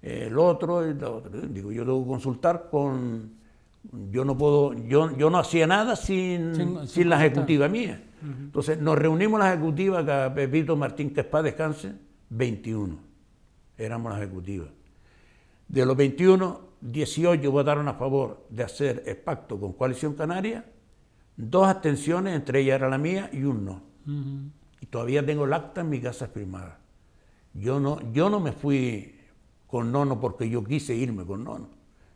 S2: el otro, Digo, yo tengo que consultar con... Yo no puedo, yo, yo no hacía nada sin, la ejecutiva mía. Entonces nos reunimos la ejecutiva, que Pepito Martín, que descanse, 21 éramos la ejecutiva. De los 21, 18 votaron a favor de hacer el pacto con Coalición Canaria, dos abstenciones, entre ellas era la mía, y un no. Y todavía tengo el acta en mi casa firmada. Yo no, yo no me fui con Nono porque yo quise irme con Nono.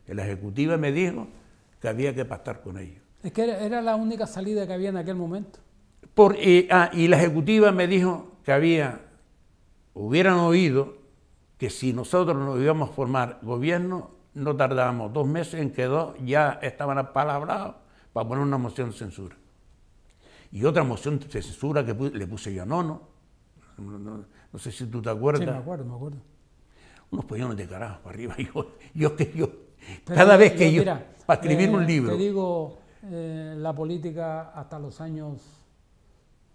S2: La ejecutiva me dijo que había que pactar con ellos.
S1: Es que era, la única salida que había en aquel momento.
S2: Eh, ah, y la ejecutiva me dijo que había hubieran oído que si nosotros nos íbamos a formar gobierno, no tardábamos dos meses en que dos ya estaban apalabrados para poner una moción de censura. Y otra moción de censura que le puse yo a Nono, no, no, no sé si tú te acuerdas. Sí, me acuerdo, me acuerdo. Unos pollones de carajo para arriba. Yo, yo que yo, cada vez que yo, para escribir eh, un libro. Te
S1: digo, eh, la política hasta los años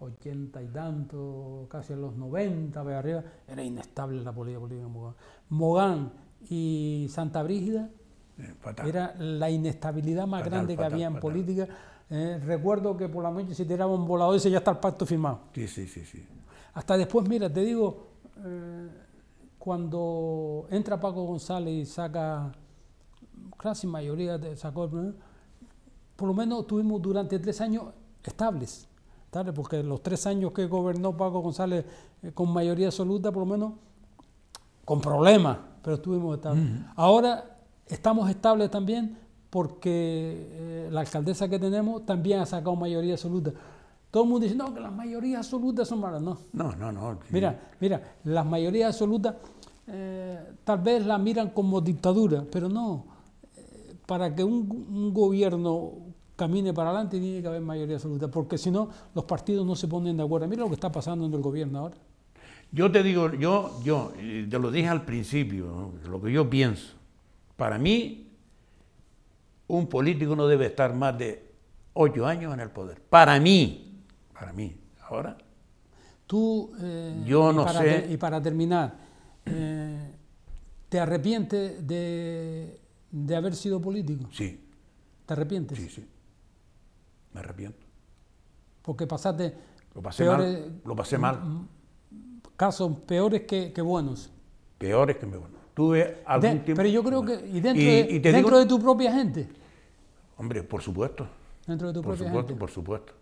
S1: 80 y tanto, casi en los 90, para arriba, era inestable la política política de Mogán. Mogán y Santa Brígida eh, era la inestabilidad más grande que había en política. Eh, recuerdo que por la noche se tiraba un volador y ya está el pacto firmado. Sí, sí, sí, sí. Hasta después, mira, te digo, eh, cuando entra Paco González y saca casi mayoría, de, sacó el por lo menos tuvimos durante tres años estables porque los tres años que gobernó Paco González eh, con mayoría absoluta, por lo menos, con problemas, pero estuvimos estables. Ahora estamos estables también porque eh, la alcaldesa que tenemos también ha sacado mayoría absoluta. Todo el mundo dice, que las mayorías absolutas son malas. No, no,
S2: no. Mira,
S1: mira, las mayorías absolutas eh, tal vez la miran como dictadura, pero no. Para que un gobierno camine para adelante y tiene que haber mayoría absoluta, porque si no, los partidos no se ponen de acuerdo. Mira lo que está pasando en el gobierno
S2: ahora. Yo te digo, yo, yo, te lo dije al principio, lo que yo pienso. Para mí, un político no debe estar más de ocho años en el poder. Para mí, para mí. Ahora. Tú.
S1: Eh, yo no sé. y para terminar, eh, ¿te arrepientes de, de haber sido político? Sí. ¿Te arrepientes? Sí, sí me arrepiento. Porque pasaste. Lo pasé mal. Lo pasé mal. Casos peores que, buenos.
S2: Peores que buenos. Tuve algún tiempo. Pero yo creo que.
S1: dentro, de, tu propia gente.
S2: Hombre, por supuesto. Dentro de tu propia supuesto, gente. Por supuesto,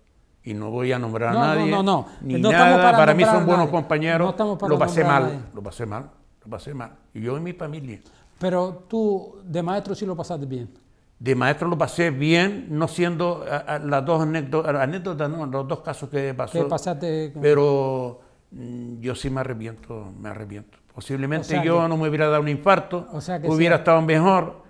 S2: y no voy a nombrar a nadie. No, no, no. Para, mí son buenos compañeros. lo pasé mal, lo pasé mal, lo pasé mal. Y yo y mi familia. Pero tú de maestro sí lo pasaste bien de maestro lo pasé bien, no siendo las dos anécdotas, los dos casos que pasó. Pasaste? Pero mm, yo sí me arrepiento, me arrepiento. Posiblemente yo no me hubiera dado un infarto, o sea hubiera estado mejor.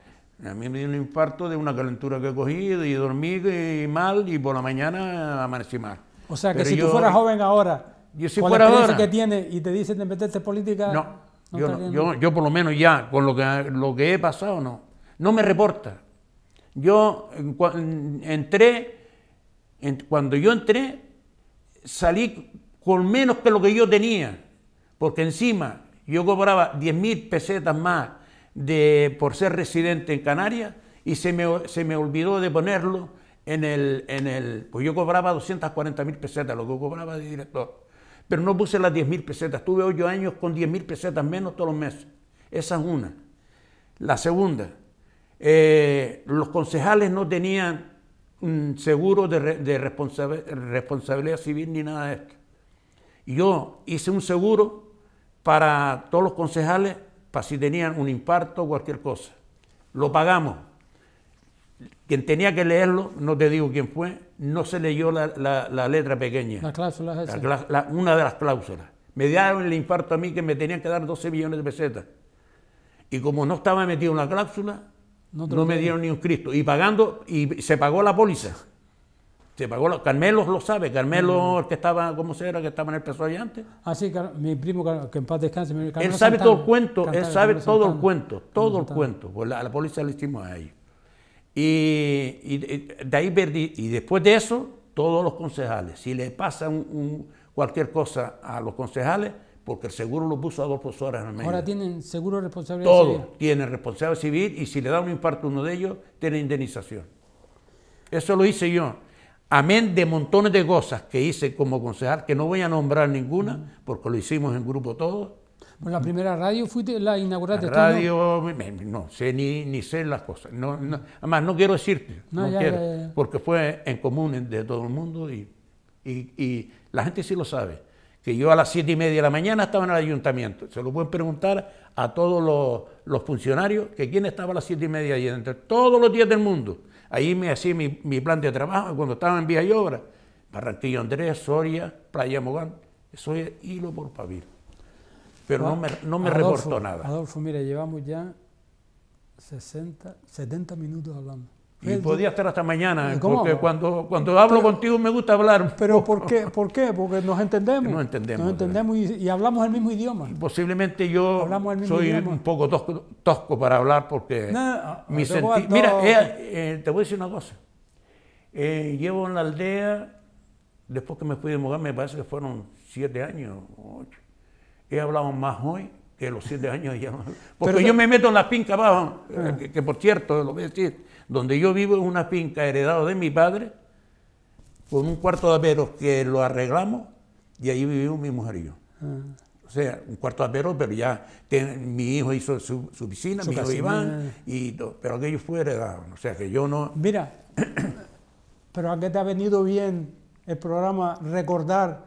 S2: A mí me dio un infarto de una calentura que he cogido y dormí mal y por la mañana amanecí mal. O sea que si yo, tú fueras joven ahora, yo si con fuera la que tiene
S1: y te dicen de meterte en política... No,
S2: yo, por lo menos ya, con lo que, lo que he pasado, no. No me reporta. Yo entré, cuando yo entré, salí con menos que lo que yo tenía, porque encima yo cobraba 10 mil pesetas más de, por ser residente en Canarias y se me, olvidó de ponerlo en el, pues yo cobraba 240 mil pesetas, lo que yo cobraba de director, pero no puse las 10 mil pesetas, tuve 8 años con 10 mil pesetas menos todos los meses, esa es una. La segunda, eh, los concejales no tenían un mm, seguro de, responsabilidad civil ni nada de esto. yo hice un seguro para todos los concejales, para si tenían un imparto o cualquier cosa. Lo pagamos. Quien tenía que leerlo, no te digo quién fue, no se leyó la, letra pequeña. La cláusula una de las cláusulas. Me dieron el imparto a mí que me tenían que dar 12 millones de pesetas. Y como no estaba metido en la cláusula, no, me dieron ni un Cristo. Y pagando, y se pagó la póliza. Se pagó la, Carmelo lo sabe, Carmelo, mm. el que estaba, ¿cómo se era? Que estaba en el allá antes.
S1: Ah, sí, mi primo, que en paz descanse. él sabe todo el cuento, él sabe todo el cuento, todo el cuento.
S2: Pues la, la póliza le hicimos a ellos. Y, de ahí Y después de eso, todos los concejales. Si le pasa cualquier cosa a los concejales, porque el seguro lo puso a dos en Ahora
S1: tienen seguro responsabilidad civil. Todo,
S2: tienen responsabilidad civil y si le da un infarto a uno de ellos, tiene indemnización. Eso lo hice yo. Amén de montones de cosas que hice como concejal, que no voy a nombrar ninguna, porque lo hicimos en grupo todos.
S1: Bueno, la primera radio fuiste, la inauguraste. La radio,
S2: no, sé ni, sé las cosas. No, no, además, no quiero decirte, porque fue en común de todo el mundo y, y la gente sí lo sabe que yo a las siete y media de la mañana estaba en el ayuntamiento. Se lo pueden preguntar a todos los, funcionarios que quién estaba a las siete y media allí todos los días del mundo. Ahí me hacía mi, plan de trabajo cuando estaba en Vía y Obra. Barranquillo Andrés, Soria, Playa Mogán. Eso es hilo por pavir. Pero no, me, no reportó nada.
S1: Adolfo, mire, llevamos ya 60, 70 minutos hablando. Y pues, podía estar hasta mañana, porque cuando, cuando hablo
S2: contigo me gusta hablar. ¿Pero por qué? ¿Por qué? Porque nos entendemos. Nos entendemos. Nos
S1: entendemos y, hablamos el mismo idioma.
S2: Posiblemente yo soy un poco tosco, para hablar porque mi sentido Mira, eh, eh, te voy a decir una cosa. Eh, llevo en la aldea, después que me fui de Mogán me parece que fueron siete años, ocho. He hablado más hoy que los siete años. Porque yo me meto en la finca abajo, ah. que por cierto, lo voy a decir donde yo vivo es una finca heredada de mi padre, con un cuarto de aperos que lo arreglamos y ahí vivimos mi mujer y yo. Ah. O sea, un cuarto de aperos, pero ya mi hijo hizo su, su piscina, mi hijo Iván, y, pero aquello fue heredado. O sea, que yo no... Mira,
S1: pero a qué te ha venido bien el programa recordar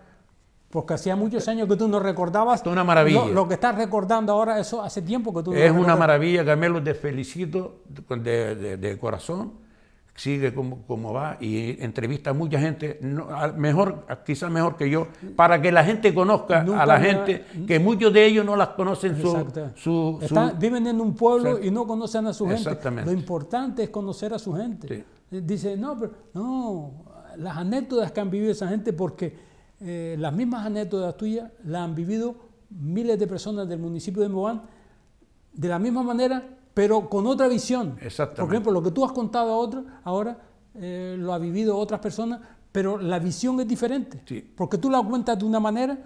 S1: porque hacía muchos años que tú no recordabas. es una maravilla. Lo, que estás recordando ahora, eso hace tiempo que tú. no Es una
S2: maravilla, Carmelo, te felicito de, corazón. Sigue como, va y entrevista a mucha gente, mejor, quizás mejor que yo, para que la gente conozca a la gente, que muchos de ellos no las conocen. Su,
S1: viven en un pueblo y no conocen a su gente. Exactamente. Lo importante es conocer a su gente. Dice, no, pero no, las anécdotas que han vivido esa gente, porque eh, las mismas anécdotas tuyas las han vivido miles de personas del municipio de moán de la misma manera, pero con otra visión.
S2: Exactamente. Por ejemplo,
S1: lo que tú has contado a otros ahora eh, lo ha vivido otras personas, pero la visión es diferente. Sí. Porque tú la cuentas de una manera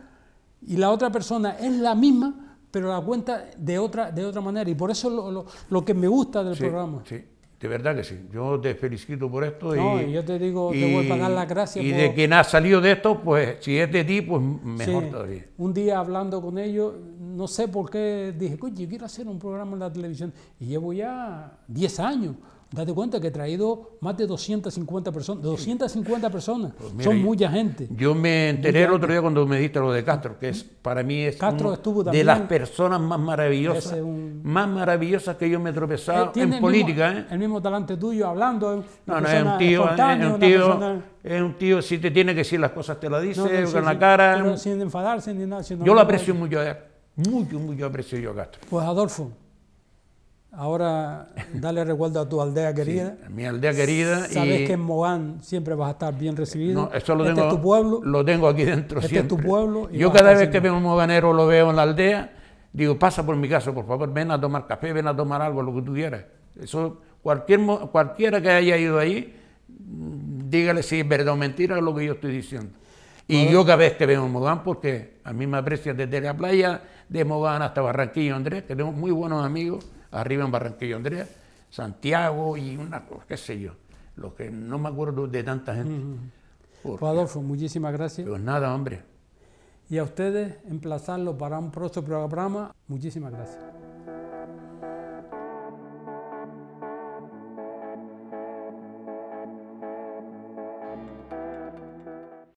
S1: y la otra persona es la misma, pero la cuenta de otra, de otra manera. Y por eso lo, lo, que me gusta del programa.
S2: Sí. De verdad que sí. Yo te felicito por esto. No, y yo te digo, te voy a pagar las gracias. Y de quien ha salido de esto, pues si es de ti, pues mejor todavía.
S1: Un día hablando con ellos, no sé por qué dije, oye, quiero hacer un programa en la televisión. Y llevo ya 10 años. Date cuenta que he traído más de 250 personas. 250 personas
S2: son mucha gente. Yo me enteré el otro día cuando me dijiste lo de Castro, que es para mí es de las personas más maravillosas, más maravillosas que yo me he tropezado en política. ¿eh? El mismo talante tuyo hablando. ¿eh? No, no, es un tío, ¿eh? es un tío, es un tío, si te tiene que decir las cosas te las dice, la
S1: cara. sin enfadarse ni nada. yo lo aprecio
S2: mucho a Mucho, mucho aprecio yo a Castro.
S1: Pues Adolfo, Ahora, dale recuerdo a tu aldea querida. mi aldea querida. Sabes que en Mogán siempre
S2: vas a estar bien recibido. No, eso lo este tengo, es tu pueblo. Lo tengo aquí dentro este es tu pueblo. Yo cada vez que veo un moganero, lo veo en la aldea, digo, pasa por mi casa, por favor, ven a tomar café, ven a tomar algo, lo que tú quieras. Eso, cualquier, cualquiera que haya ido ahí, dígale si es verdad o mentira lo que yo estoy diciendo. Y yo cada vez que veo Mogán, porque a mí me aprecia desde la playa de Mogán hasta Barranquillo, Andrés, que tenemos muy buenos amigos arriba en Barranquillo, Andrea, Santiago y una, cosa, qué sé yo, lo que no me acuerdo de tanta gente. Padolfo, pues, muchísimas gracias. Pues nada, hombre. Y a ustedes,
S1: emplazarlo para un próximo programa. Muchísimas gracias.